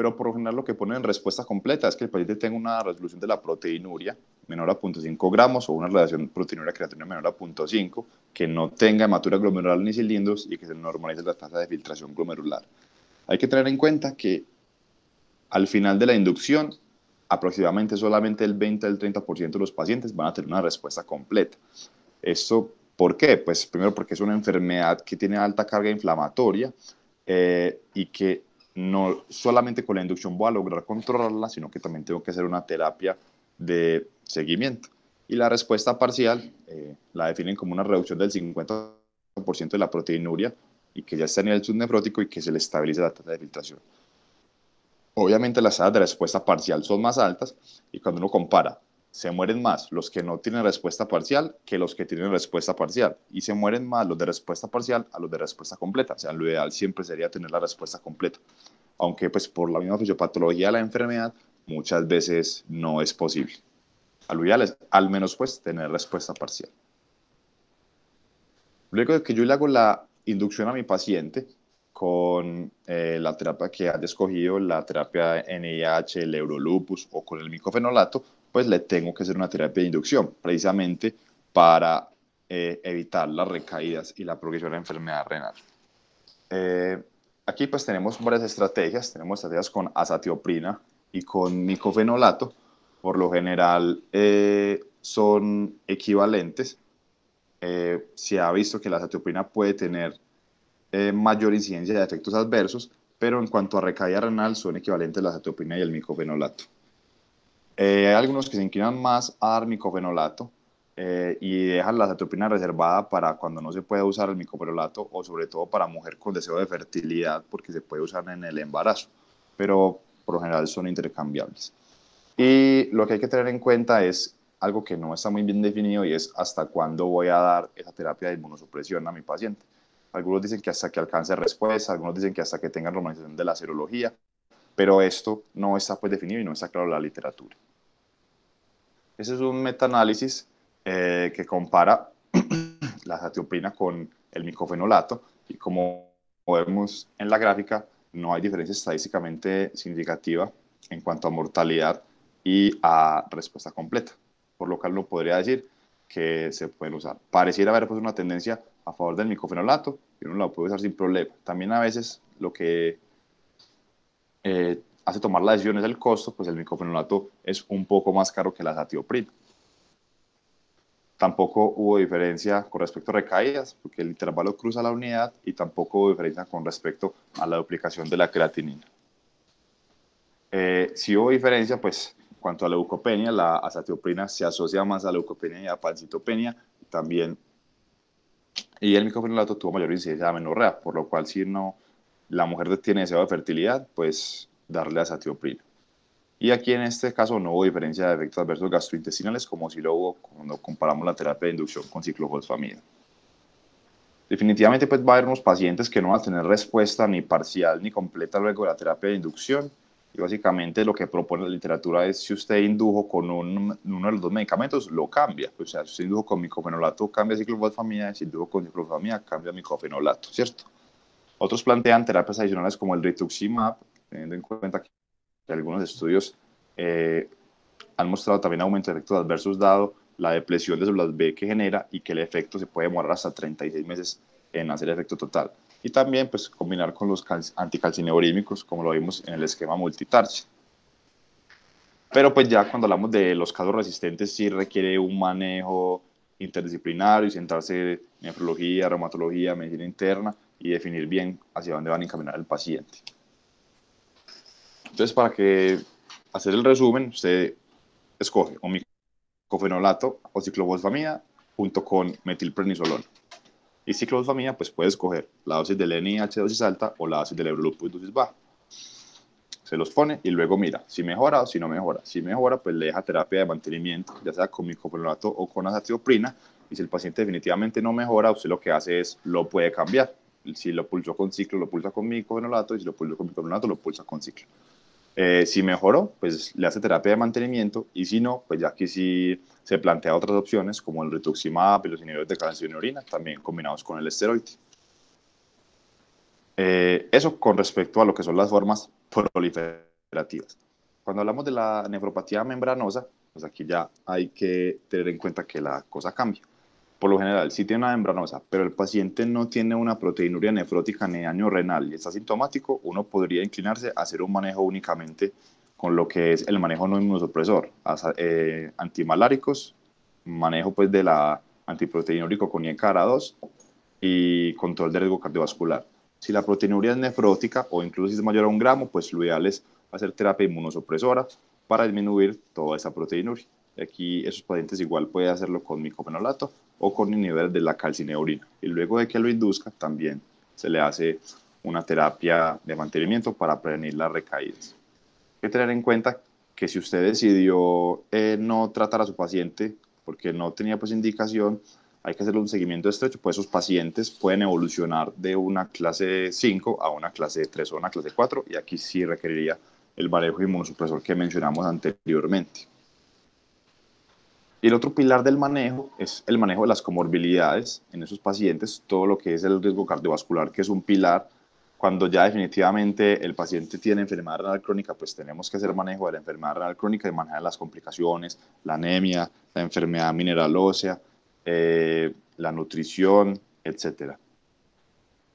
pero por lo general lo que ponen en respuesta completa es que el paciente tenga una resolución de la proteinuria menor a 0.5 gramos o una relación proteinuria creatina menor a 0.5, que no tenga hematura glomerular ni cilindros y que se normalice la tasa de filtración glomerular. Hay que tener en cuenta que al final de la inducción, aproximadamente solamente el 20 al 30% de los pacientes van a tener una respuesta completa. Esto, ¿por qué? Pues primero porque es una enfermedad que tiene alta carga inflamatoria eh, y que no solamente con la inducción voy a lograr controlarla, sino que también tengo que hacer una terapia de seguimiento. Y la respuesta parcial eh, la definen como una reducción del 50% de la proteinuria y que ya está a nivel subnefrótico y que se le estabiliza la tasa de filtración. Obviamente las tasas de respuesta parcial son más altas y cuando uno compara se mueren más los que no tienen respuesta parcial que los que tienen respuesta parcial. Y se mueren más los de respuesta parcial a los de respuesta completa. O sea, lo ideal siempre sería tener la respuesta completa. Aunque pues por la misma fisiopatología de la enfermedad muchas veces no es posible. Lo ideal es al menos pues tener respuesta parcial. Luego de que yo le hago la inducción a mi paciente con eh, la terapia que ha escogido, la terapia NIH, el Eurolupus o con el micofenolato, pues le tengo que hacer una terapia de inducción, precisamente para eh, evitar las recaídas y la progresión de la enfermedad renal. Eh, aquí pues tenemos varias estrategias, tenemos estrategias con azatioprina y con micofenolato, por lo general eh, son equivalentes. se ha visto que la azatioprina puede tener mayor incidencia de efectos adversos, pero en cuanto a recaída renal son equivalentes la azatioprina y el micofenolato. Eh, hay algunos que se inclinan más a dar micofenolato eh, y dejan la atropina reservada para cuando no se puede usar el micofenolato o sobre todo para mujer con deseo de fertilidad porque se puede usar en el embarazo, pero por lo general son intercambiables. Y lo que hay que tener en cuenta es algo que no está muy bien definido y es hasta cuándo voy a dar esa terapia de inmunosupresión a mi paciente. Algunos dicen que hasta que alcance respuesta, algunos dicen que hasta que tenga normalización de la serología, pero esto no está pues definido y no está claro en la literatura. Ese es un metaanálisis eh, que compara la satioprina con el micofenolato y como vemos en la gráfica, no hay diferencia estadísticamente significativa en cuanto a mortalidad y a respuesta completa, por lo cual no podría decir que se pueden usar. Pareciera haber pues, una tendencia a favor del micofenolato y uno lo puede usar sin problema. También a veces lo que eh, hace tomar las decisiones del costo, pues el micofenolato es un poco más caro que la satioprina. Tampoco hubo diferencia con respecto a recaídas, porque el intervalo cruza la unidad y tampoco hubo diferencia con respecto a la duplicación de la creatinina. Eh, si hubo diferencia, pues, cuanto a la leucopenia, la azatioprina se asocia más a leucopenia y a pancitopenia, también, y el micofenolato tuvo mayor incidencia de amenorrea, por lo cual si no, la mujer tiene deseo de fertilidad, pues darle a satiopril Y aquí en este caso no hubo diferencia de efectos adversos gastrointestinales como si lo hubo cuando comparamos la terapia de inducción con ciclofosfamida. Definitivamente pues va a haber unos pacientes que no van a tener respuesta ni parcial ni completa luego de la terapia de inducción y básicamente lo que propone la literatura es si usted indujo con un, uno de los dos medicamentos, lo cambia. O sea, si usted indujo con micofenolato, cambia ciclofosfamida, si indujo con ciclofosfamida, cambia micofenolato, ¿cierto? Otros plantean terapias adicionales como el rituximab teniendo en cuenta que algunos estudios eh, han mostrado también aumento de efectos adversos dado la depresión de células B que genera y que el efecto se puede demorar hasta 36 meses en hacer efecto total. Y también pues combinar con los anticalcineurímicos como lo vimos en el esquema multitarche. Pero pues ya cuando hablamos de los casos resistentes sí requiere un manejo interdisciplinario y centrarse en nefrología, reumatología, medicina interna y definir bien hacia dónde van a encaminar el paciente. Entonces, para que hacer el resumen, usted escoge o micofenolato o ciclofosfamida junto con metilprenisolona. Y ciclofosfamida, pues puede escoger la dosis del NIH dosis alta o la dosis del de dosis baja. Se los pone y luego mira si mejora o si no mejora. Si mejora, pues le deja terapia de mantenimiento, ya sea con micofenolato o con azatioprina. Y si el paciente definitivamente no mejora, usted lo que hace es lo puede cambiar. Si lo pulsó con ciclo, lo pulsa con micofenolato. Y si lo pulsó con micofenolato, lo pulsa con ciclo. Eh, si mejoró, pues le hace terapia de mantenimiento y si no, pues ya aquí sí se plantea otras opciones como el rituximab y los inhibidores de calcio en orina, también combinados con el esteroide. Eh, eso con respecto a lo que son las formas proliferativas. Cuando hablamos de la nefropatía membranosa, pues aquí ya hay que tener en cuenta que la cosa cambia por lo general sí tiene una membranosa, pero el paciente no tiene una proteinuria nefrótica ni daño renal y está asintomático, uno podría inclinarse a hacer un manejo únicamente con lo que es el manejo no inmunosupresor, eh, antimaláricos, manejo pues de la antiproteinúrico con IECARA2 y control de riesgo cardiovascular. Si la proteinuria es nefrótica o incluso si es mayor a un gramo, pues lo ideal es hacer terapia inmunosupresora para disminuir toda esa proteinuria. Aquí esos pacientes igual puede hacerlo con micopenolato o con nivel de la calcineurina. Y luego de que lo induzca, también se le hace una terapia de mantenimiento para prevenir las recaídas. Hay que tener en cuenta que si usted decidió eh, no tratar a su paciente porque no tenía pues indicación, hay que hacerle un seguimiento estrecho, pues esos pacientes pueden evolucionar de una clase 5 a una clase 3 o una clase 4 y aquí sí requeriría el manejo inmunosupresor que mencionamos anteriormente. Y el otro pilar del manejo es el manejo de las comorbilidades en esos pacientes, todo lo que es el riesgo cardiovascular, que es un pilar. Cuando ya definitivamente el paciente tiene enfermedad renal crónica, pues tenemos que hacer manejo de la enfermedad renal crónica y manejar las complicaciones, la anemia, la enfermedad mineral ósea, eh, la nutrición, etcétera.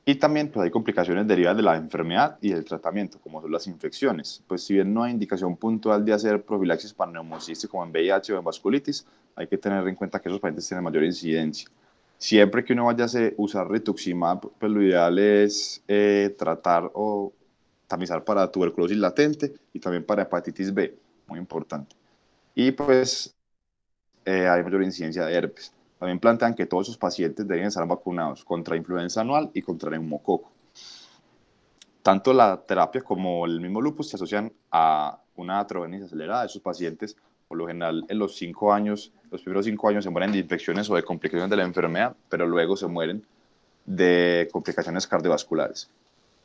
Y también pues, hay complicaciones derivadas de la enfermedad y del tratamiento, como son las infecciones. Pues si bien no hay indicación puntual de hacer profilaxis para neumocistis como en VIH o en vasculitis, hay que tener en cuenta que esos pacientes tienen mayor incidencia. Siempre que uno vaya a usar rituximab, pues lo ideal es eh, tratar o tamizar para tuberculosis latente y también para hepatitis B, muy importante. Y pues eh, hay mayor incidencia de herpes. También plantean que todos sus pacientes deben estar vacunados contra influenza anual y contra neumococo. Tanto la terapia como el mismo lupus se asocian a una atrovenis acelerada de sus pacientes. Por lo general, en los cinco años, los primeros cinco años se mueren de infecciones o de complicaciones de la enfermedad, pero luego se mueren de complicaciones cardiovasculares.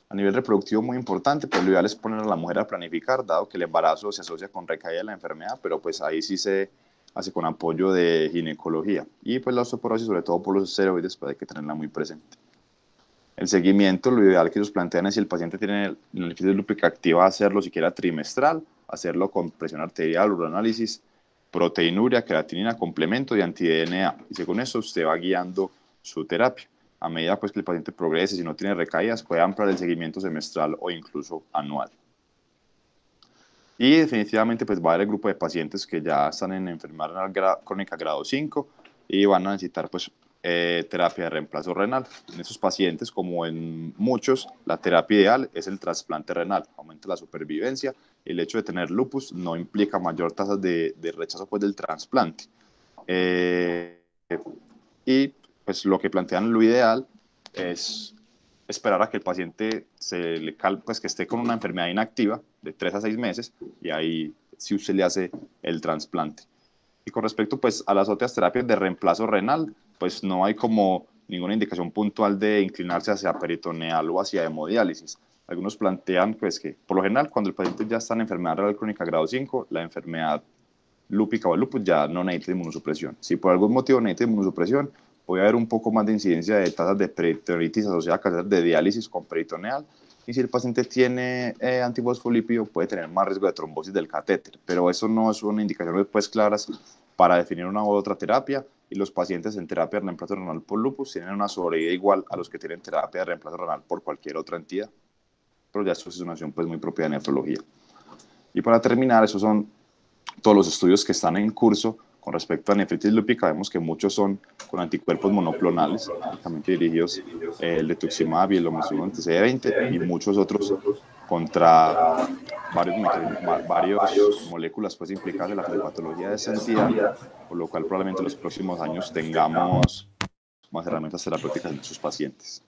A nivel reproductivo, muy importante, pues lo ideal es poner a la mujer a planificar, dado que el embarazo se asocia con recaída de la enfermedad, pero pues ahí sí se así con apoyo de ginecología. Y pues la osteoporosis, sobre todo por los esteroides, pues hay que tenerla muy presente. El seguimiento, lo ideal que ellos plantean es si el paciente tiene el neuritis lúpica activa, hacerlo siquiera trimestral, hacerlo con presión arterial, uranálisis, proteinuria, creatinina, complemento de anti-DNA. Y según eso, usted va guiando su terapia. A medida pues, que el paciente progrese, si no tiene recaídas, puede ampliar el seguimiento semestral o incluso anual. Y definitivamente pues va a haber el grupo de pacientes que ya están en enfermedad crónica grado 5 y van a necesitar pues eh, terapia de reemplazo renal. En esos pacientes, como en muchos, la terapia ideal es el trasplante renal, aumenta la supervivencia. El hecho de tener lupus no implica mayor tasa de, rechazo pues, del trasplante. Eh, y pues lo que plantean lo ideal es esperar a que el paciente se le pues que esté con una enfermedad inactiva de 3 a 6 meses y ahí si usted le hace el trasplante. Y con respecto pues a las otras terapias de reemplazo renal, pues no hay como ninguna indicación puntual de inclinarse hacia peritoneal o hacia hemodiálisis. Algunos plantean pues que por lo general cuando el paciente ya está en enfermedad renal crónica grado 5, la enfermedad lúpica o lupus ya no necesita inmunosupresión. Si por algún motivo necesita inmunosupresión, a ver un poco más de incidencia de tasas de peritonitis asociadas a cáncer de diálisis con peritoneal. Y si el paciente tiene eh, puede tener más riesgo de trombosis del catéter. Pero eso no es una indicación después claras para definir una u otra terapia. Y los pacientes en terapia de reemplazo renal por lupus tienen una sobrevida igual a los que tienen terapia de reemplazo renal por cualquier otra entidad. Pero ya eso es una acción pues, muy propia de nefrología. Y para terminar, esos son todos los estudios que están en curso con respecto a nefritis lúpica, vemos que muchos son con anticuerpos monoclonales, únicamente dirigidos eh, el Tuximab y el C20, y muchos otros contra varios, varios moléculas pues, implicadas en la patología de esa entidad, por lo cual probablemente en los próximos años tengamos más herramientas terapéuticas en sus pacientes.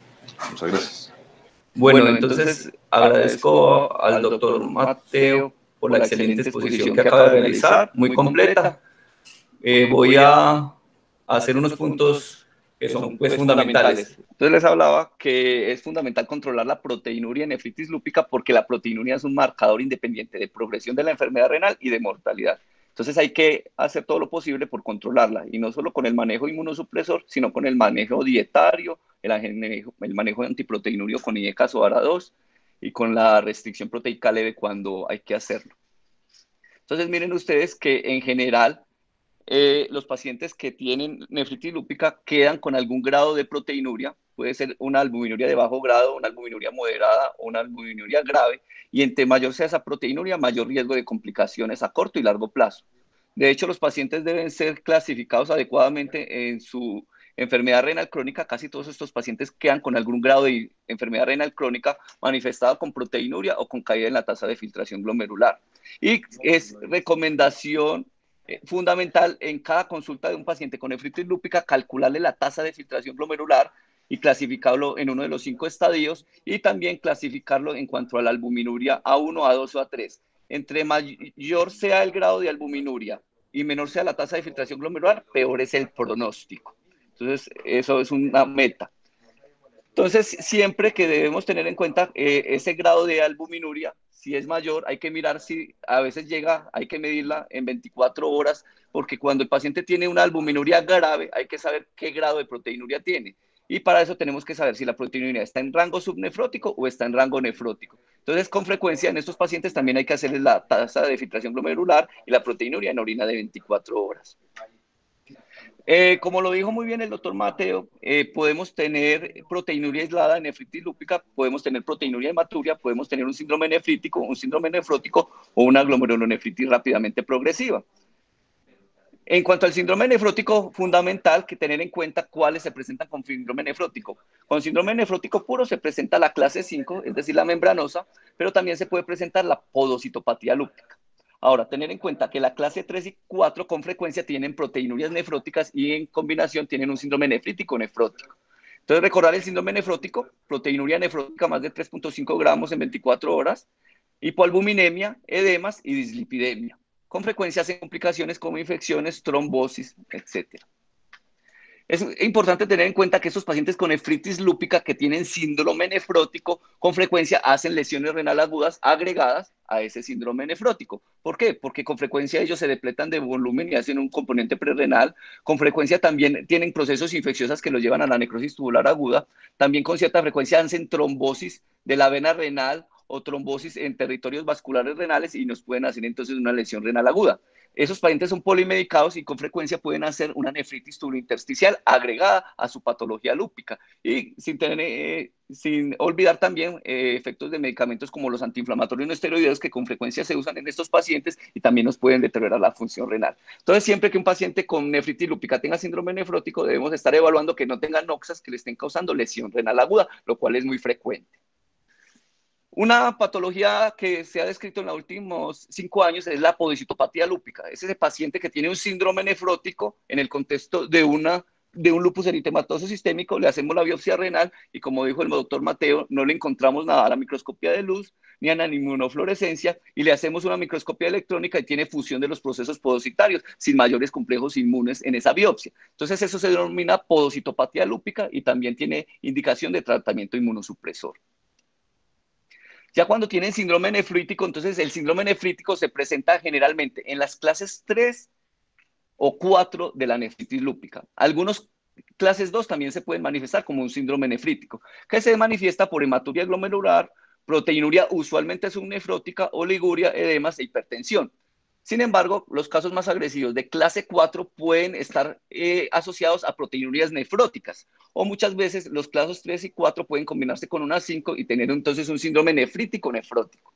Muchas gracias. Bueno, entonces agradezco al doctor Mateo por la excelente exposición que acaba de realizar, muy completa. Eh, voy a hacer unos puntos que son pues, pues, fundamentales. Entonces les hablaba que es fundamental controlar la proteinuria en nefritis lúpica porque la proteinuria es un marcador independiente de progresión de la enfermedad renal y de mortalidad. Entonces hay que hacer todo lo posible por controlarla y no solo con el manejo inmunosupresor, sino con el manejo dietario, el manejo, de antiproteinurio con IECAS o ARA2 y con la restricción proteica leve cuando hay que hacerlo. Entonces miren ustedes que en general eh, los pacientes que tienen nefritis lúpica quedan con algún grado de proteinuria, puede ser una albuminuria de bajo grado, una albuminuria moderada o una albuminuria grave, y entre mayor sea esa proteinuria, mayor riesgo de complicaciones a corto y largo plazo. De hecho, los pacientes deben ser clasificados adecuadamente en su enfermedad renal crónica. Casi todos estos pacientes quedan con algún grado de enfermedad renal crónica manifestada con proteinuria o con caída en la tasa de filtración glomerular. Y es recomendación eh, fundamental en cada consulta de un paciente con nefritis lúpica calcularle la tasa de filtración glomerular y clasificarlo en uno de los cinco estadios y también clasificarlo en cuanto a la albuminuria A1, A2 o A3. Entre mayor sea el grado de albuminuria y menor sea la tasa de filtración glomerular, peor es el pronóstico. Entonces, eso es una meta. Entonces, siempre que debemos tener en cuenta eh, ese grado de albuminuria, si es mayor, hay que mirar si a veces llega, hay que medirla en 24 horas, porque cuando el paciente tiene una albuminuria grave, hay que saber qué grado de proteinuria tiene. Y para eso tenemos que saber si la proteinuria está en rango subnefrótico o está en rango nefrótico. Entonces, con frecuencia en estos pacientes también hay que hacerles la tasa de filtración glomerular y la proteinuria en orina de 24 horas. Eh, como lo dijo muy bien el doctor Mateo, eh, podemos tener proteinuria aislada, nefritis lúpica, podemos tener proteinuria hematuria, podemos tener un síndrome nefrítico, un síndrome nefrótico o una glomerulonefritis rápidamente progresiva. En cuanto al síndrome nefrótico, fundamental que tener en cuenta cuáles se presentan con síndrome nefrótico. Con síndrome nefrótico puro se presenta la clase 5, es decir, la membranosa, pero también se puede presentar la podocitopatía lúpica. Ahora, tener en cuenta que la clase 3 y 4 con frecuencia tienen proteínurias nefróticas y en combinación tienen un síndrome nefrítico nefrótico. Entonces, recordar el síndrome nefrótico, proteinuria nefrótica más de 3.5 gramos en 24 horas, hipoalbuminemia, edemas y dislipidemia. Con frecuencia hacen complicaciones como infecciones, trombosis, etcétera. Es importante tener en cuenta que esos pacientes con nefritis lúpica que tienen síndrome nefrótico con frecuencia hacen lesiones renales agudas agregadas a ese síndrome nefrótico. ¿Por qué? Porque con frecuencia ellos se depletan de volumen y hacen un componente prerrenal. Con frecuencia también tienen procesos infecciosos que los llevan a la necrosis tubular aguda. También con cierta frecuencia hacen trombosis de la vena renal o trombosis en territorios vasculares renales y nos pueden hacer entonces una lesión renal aguda. Esos pacientes son polimedicados y con frecuencia pueden hacer una nefritis tubointersticial agregada a su patología lúpica y sin, eh, sin olvidar también eh, efectos de medicamentos como los antiinflamatorios no esteroideos que con frecuencia se usan en estos pacientes y también nos pueden deteriorar la función renal. Entonces, siempre que un paciente con nefritis lúpica tenga síndrome nefrótico, debemos estar evaluando que no tengan noxas que le estén causando lesión renal aguda, lo cual es muy frecuente. Una patología que se ha descrito en los últimos cinco años es la podocitopatía lúpica. Es ese paciente que tiene un síndrome nefrótico en el contexto de, una, de un lupus eritematoso sistémico, le hacemos la biopsia renal y como dijo el doctor Mateo, no le encontramos nada a la microscopía de luz ni a la inmunofluorescencia y le hacemos una microscopía electrónica y tiene fusión de los procesos podocitarios sin mayores complejos inmunes en esa biopsia. Entonces eso se denomina podocitopatía lúpica y también tiene indicación de tratamiento inmunosupresor. Ya cuando tienen síndrome nefrítico, entonces el síndrome nefrítico se presenta generalmente en las clases 3 o 4 de la nefritis lúpica. Algunos clases 2 también se pueden manifestar como un síndrome nefrítico, que se manifiesta por hematuria glomerular, proteinuria usualmente subnefrótica, oliguria, edemas e hipertensión. Sin embargo, los casos más agresivos de clase 4 pueden estar eh, asociados a proteinurías nefróticas o muchas veces los casos 3 y 4 pueden combinarse con una 5 y tener entonces un síndrome nefrítico nefrótico.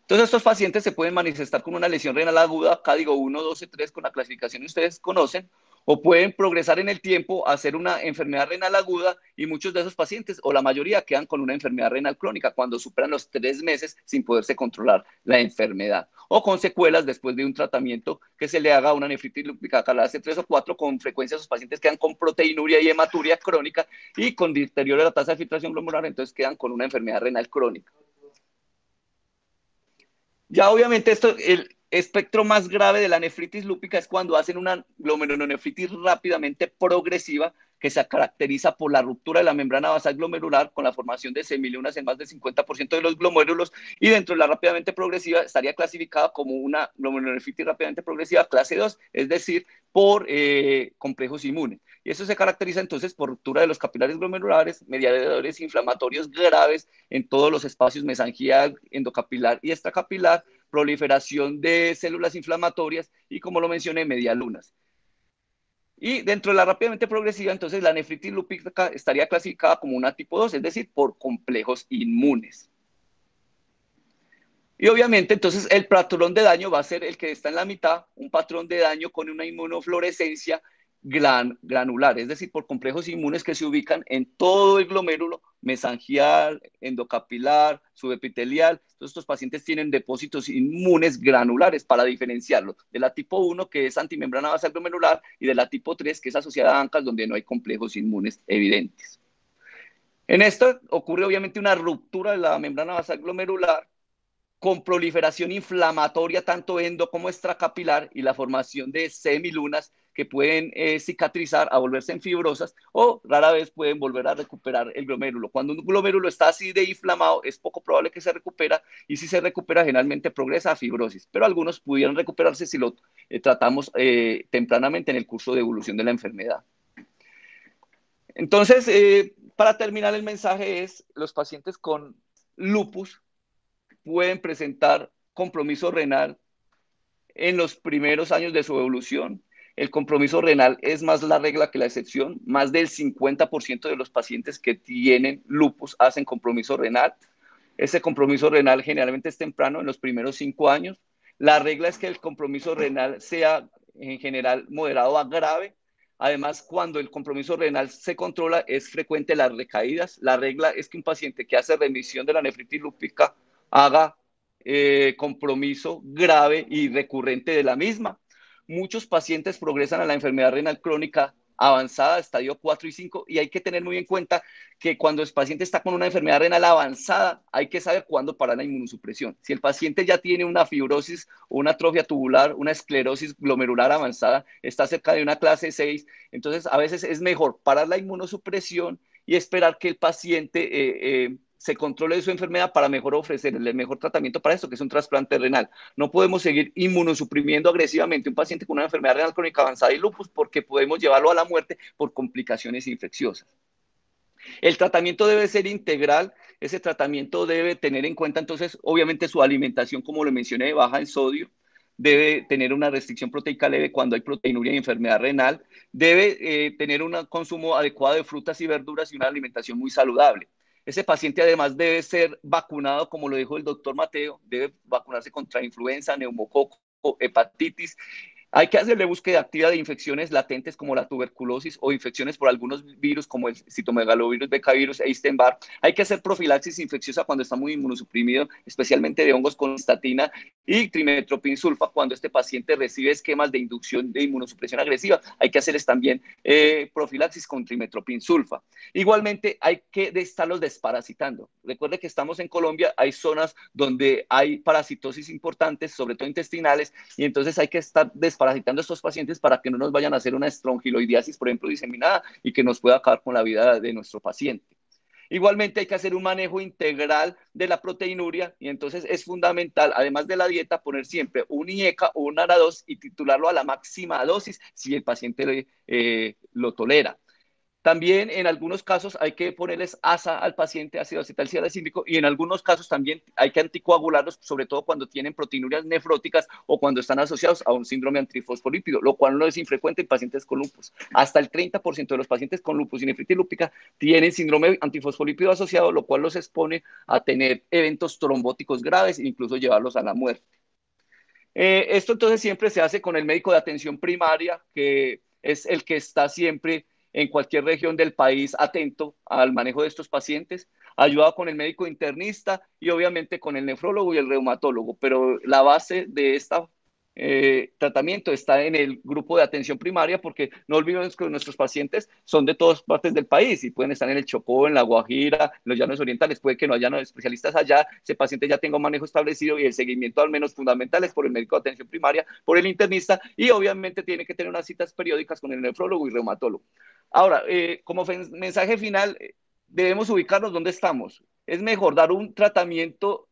Entonces estos pacientes se pueden manifestar con una lesión renal aguda, código 1, 12, 3, con la clasificación que ustedes conocen, o pueden progresar en el tiempo a ser una enfermedad renal aguda y muchos de esos pacientes o la mayoría quedan con una enfermedad renal crónica cuando superan los tres meses sin poderse controlar la enfermedad o con secuelas después de un tratamiento que se le haga una nefritis lúpica hace tres o cuatro, con frecuencia esos pacientes quedan con proteinuria y hematuria crónica y con deterioro de la tasa de filtración glomerular entonces quedan con una enfermedad renal crónica. Ya obviamente esto, el, espectro más grave de la nefritis lúpica es cuando hacen una glomerulonefritis rápidamente progresiva que se caracteriza por la ruptura de la membrana basal glomerular con la formación de semilunas en más del 50% de los glomérulos y dentro de la rápidamente progresiva estaría clasificada como una glomerulonefritis rápidamente progresiva clase 2, es decir, por eh, complejos inmunes. Y eso se caracteriza entonces por ruptura de los capilares glomerulares, mediadores inflamatorios graves en todos los espacios mesangial, endocapilar y extracapilar proliferación de células inflamatorias y, como lo mencioné, medialunas. Y dentro de la rápidamente progresiva, entonces la nefritis lúpica estaría clasificada como una tipo 2, es decir, por complejos inmunes. Y obviamente, entonces el patrón de daño va a ser el que está en la mitad, un patrón de daño con una inmunofluorescencia granular, es decir, por complejos inmunes que se ubican en todo el glomérulo mesangial, endocapilar, subepitelial. Entonces, estos pacientes tienen depósitos inmunes granulares para diferenciarlos de la tipo 1, que es antimembrana basal glomerular, y de la tipo 3, que es asociada a ANCAS, donde no hay complejos inmunes evidentes. En esto ocurre obviamente una ruptura de la membrana basal glomerular con proliferación inflamatoria tanto endo como extracapilar y la formación de semilunas que pueden eh, cicatrizar a volverse en fibrosas o rara vez pueden volver a recuperar el glomérulo. Cuando un glomérulo está así de inflamado, es poco probable que se recupera y si se recupera, generalmente progresa a fibrosis, pero algunos pudieron recuperarse si lo eh, tratamos eh, tempranamente en el curso de evolución de la enfermedad. Entonces, para terminar el mensaje es, los pacientes con lupus pueden presentar compromiso renal en los primeros años de su evolución el compromiso renal es más la regla que la excepción. Más del 50% de los pacientes que tienen lupus hacen compromiso renal. Ese compromiso renal generalmente es temprano, en los primeros cinco años. La regla es que el compromiso renal sea en general moderado a grave. Además, cuando el compromiso renal se controla, es frecuente las recaídas. La regla es que un paciente que hace remisión de la nefritis lúpica haga eh, compromiso grave y recurrente de la misma muchos pacientes progresan a la enfermedad renal crónica avanzada, estadio 4 y 5, y hay que tener muy en cuenta que cuando el paciente está con una enfermedad renal avanzada, hay que saber cuándo parar la inmunosupresión. Si el paciente ya tiene una fibrosis o una atrofia tubular, una esclerosis glomerular avanzada, está cerca de una clase 6, entonces a veces es mejor parar la inmunosupresión y esperar que el paciente eh, eh, se controle su enfermedad para mejor ofrecerle el mejor tratamiento para esto, que es un trasplante renal. No podemos seguir inmunosuprimiendo agresivamente a un paciente con una enfermedad renal crónica avanzada y lupus porque podemos llevarlo a la muerte por complicaciones infecciosas. El tratamiento debe ser integral, ese tratamiento debe tener en cuenta entonces obviamente su alimentación, como lo mencioné, baja en sodio, debe tener una restricción proteica leve cuando hay proteinuria y enfermedad renal, debe eh, tener un consumo adecuado de frutas y verduras y una alimentación muy saludable. Ese paciente además debe ser vacunado, como lo dijo el doctor Mateo, debe vacunarse contra influenza, neumococo, hepatitis hay que hacerle búsqueda activa de infecciones latentes como la tuberculosis o infecciones por algunos virus como el citomegalovirus, becavirus, e barr Hay que hacer profilaxis infecciosa cuando está muy inmunosuprimido, especialmente de hongos con estatina y trimetropin sulfa cuando este paciente recibe esquemas de inducción de inmunosupresión agresiva. Hay que hacerles también eh, profilaxis con trimetropin sulfa. Igualmente hay que estarlos desparasitando. Recuerde que estamos en Colombia, hay zonas donde hay parasitosis importantes, sobre todo intestinales, y entonces hay que estar desparasitando parasitando a estos pacientes para que no nos vayan a hacer una estrongiloidiasis, por ejemplo, diseminada y que nos pueda acabar con la vida de nuestro paciente. Igualmente hay que hacer un manejo integral de la proteinuria y entonces es fundamental, además de la dieta, poner siempre un IECA o un ARA2 y titularlo a la máxima dosis si el paciente eh, lo tolera. También en algunos casos hay que ponerles asa al paciente, ácido símbico y en algunos casos también hay que anticoagularlos, sobre todo cuando tienen proteinurias nefróticas o cuando están asociados a un síndrome antifosfolípido, lo cual no es infrecuente en pacientes con lupus. Hasta el 30% de los pacientes con lupus y nefritis lúpica tienen síndrome antifosfolípido asociado, lo cual los expone a tener eventos trombóticos graves e incluso llevarlos a la muerte. Eh, esto entonces siempre se hace con el médico de atención primaria, que es el que está siempre en cualquier región del país atento al manejo de estos pacientes, ayudado con el médico internista y obviamente con el nefrólogo y el reumatólogo. Pero la base de esta eh, tratamiento está en el grupo de atención primaria, porque no olvidemos que nuestros pacientes son de todas partes del país y pueden estar en el Chocó, en la Guajira, en los llanos orientales, puede que no hayan especialistas allá, ese paciente ya tenga un manejo establecido y el seguimiento al menos fundamental es por el médico de atención primaria, por el internista y obviamente tiene que tener unas citas periódicas con el nefrólogo y reumatólogo. Ahora, eh, como mensaje final, eh, debemos ubicarnos donde estamos. Es mejor dar un tratamiento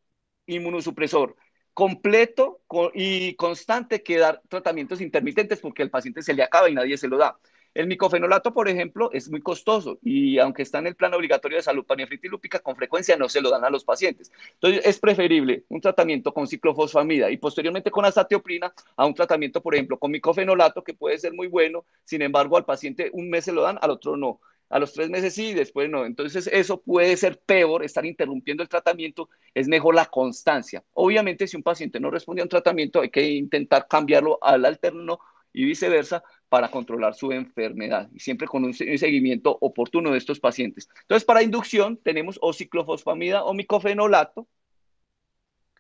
inmunosupresor completo y constante que dar tratamientos intermitentes porque al paciente se le acaba y nadie se lo da. El micofenolato, por ejemplo, es muy costoso y aunque está en el plan obligatorio de salud paniafritilúpica, con frecuencia no se lo dan a los pacientes. Entonces, es preferible un tratamiento con ciclofosfamida y posteriormente con azatioprina a un tratamiento, por ejemplo, con micofenolato, que puede ser muy bueno, sin embargo, al paciente un mes se lo dan, al otro no a los tres meses sí, después no. Entonces eso puede ser peor, estar interrumpiendo el tratamiento, es mejor la constancia. Obviamente si un paciente no responde a un tratamiento hay que intentar cambiarlo al alterno y viceversa para controlar su enfermedad y siempre con un seguimiento oportuno de estos pacientes. Entonces para inducción tenemos o ciclofosfamida o micofenolato,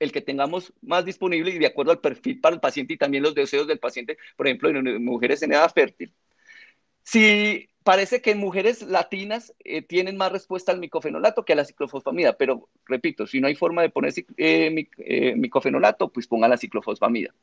el que tengamos más disponible y de acuerdo al perfil para el paciente y también los deseos del paciente, por ejemplo, en mujeres en edad fértil. Si parece que mujeres latinas eh, tienen más respuesta al micofenolato que a la ciclofosfamida, pero repito, si no hay forma de poner eh, eh, micofenolato, pues ponga la ciclofosfamida.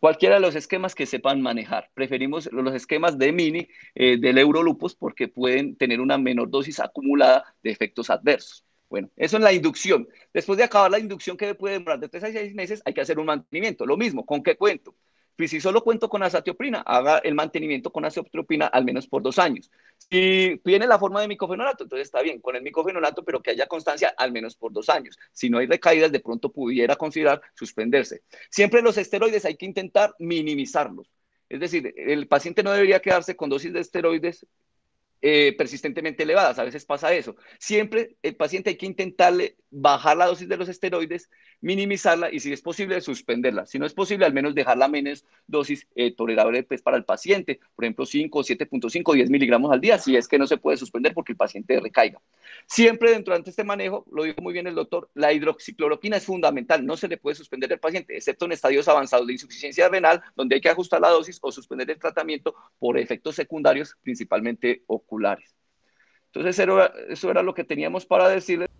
Cualquiera de los esquemas que sepan manejar. Preferimos los esquemas de mini del Eurolupus porque pueden tener una menor dosis acumulada de efectos adversos. Bueno, eso es la inducción. Después de acabar la inducción que puede demorar de tres a 6 meses, hay que hacer un mantenimiento. Lo mismo, ¿con qué cuento? Pues si solo cuento con azatioprina, haga el mantenimiento con azatioprina al menos por dos años. Si tiene la forma de micofenolato, entonces está bien, con el micofenolato, pero que haya constancia al menos por dos años. Si no hay recaídas, de pronto pudiera considerar suspenderse. Siempre los esteroides hay que intentar minimizarlos. Es decir, el paciente no debería quedarse con dosis de esteroides eh, persistentemente elevadas. A veces pasa eso. Siempre el paciente hay que intentarle bajar la dosis de los esteroides, minimizarla y si es posible suspenderla. Si no es posible, al menos dejarla menos dosis eh, tolerable pues, para el paciente. Por ejemplo, 5, 7.5, 10 miligramos al día, si es que no se puede suspender porque el paciente recaiga. Siempre dentro de este manejo, lo dijo muy bien el doctor, la hidroxicloroquina es fundamental. No se le puede suspender al paciente, excepto en estadios avanzados de insuficiencia renal, donde hay que ajustar la dosis o suspender el tratamiento por efectos secundarios, principalmente o entonces, era, eso era lo que teníamos para decirles.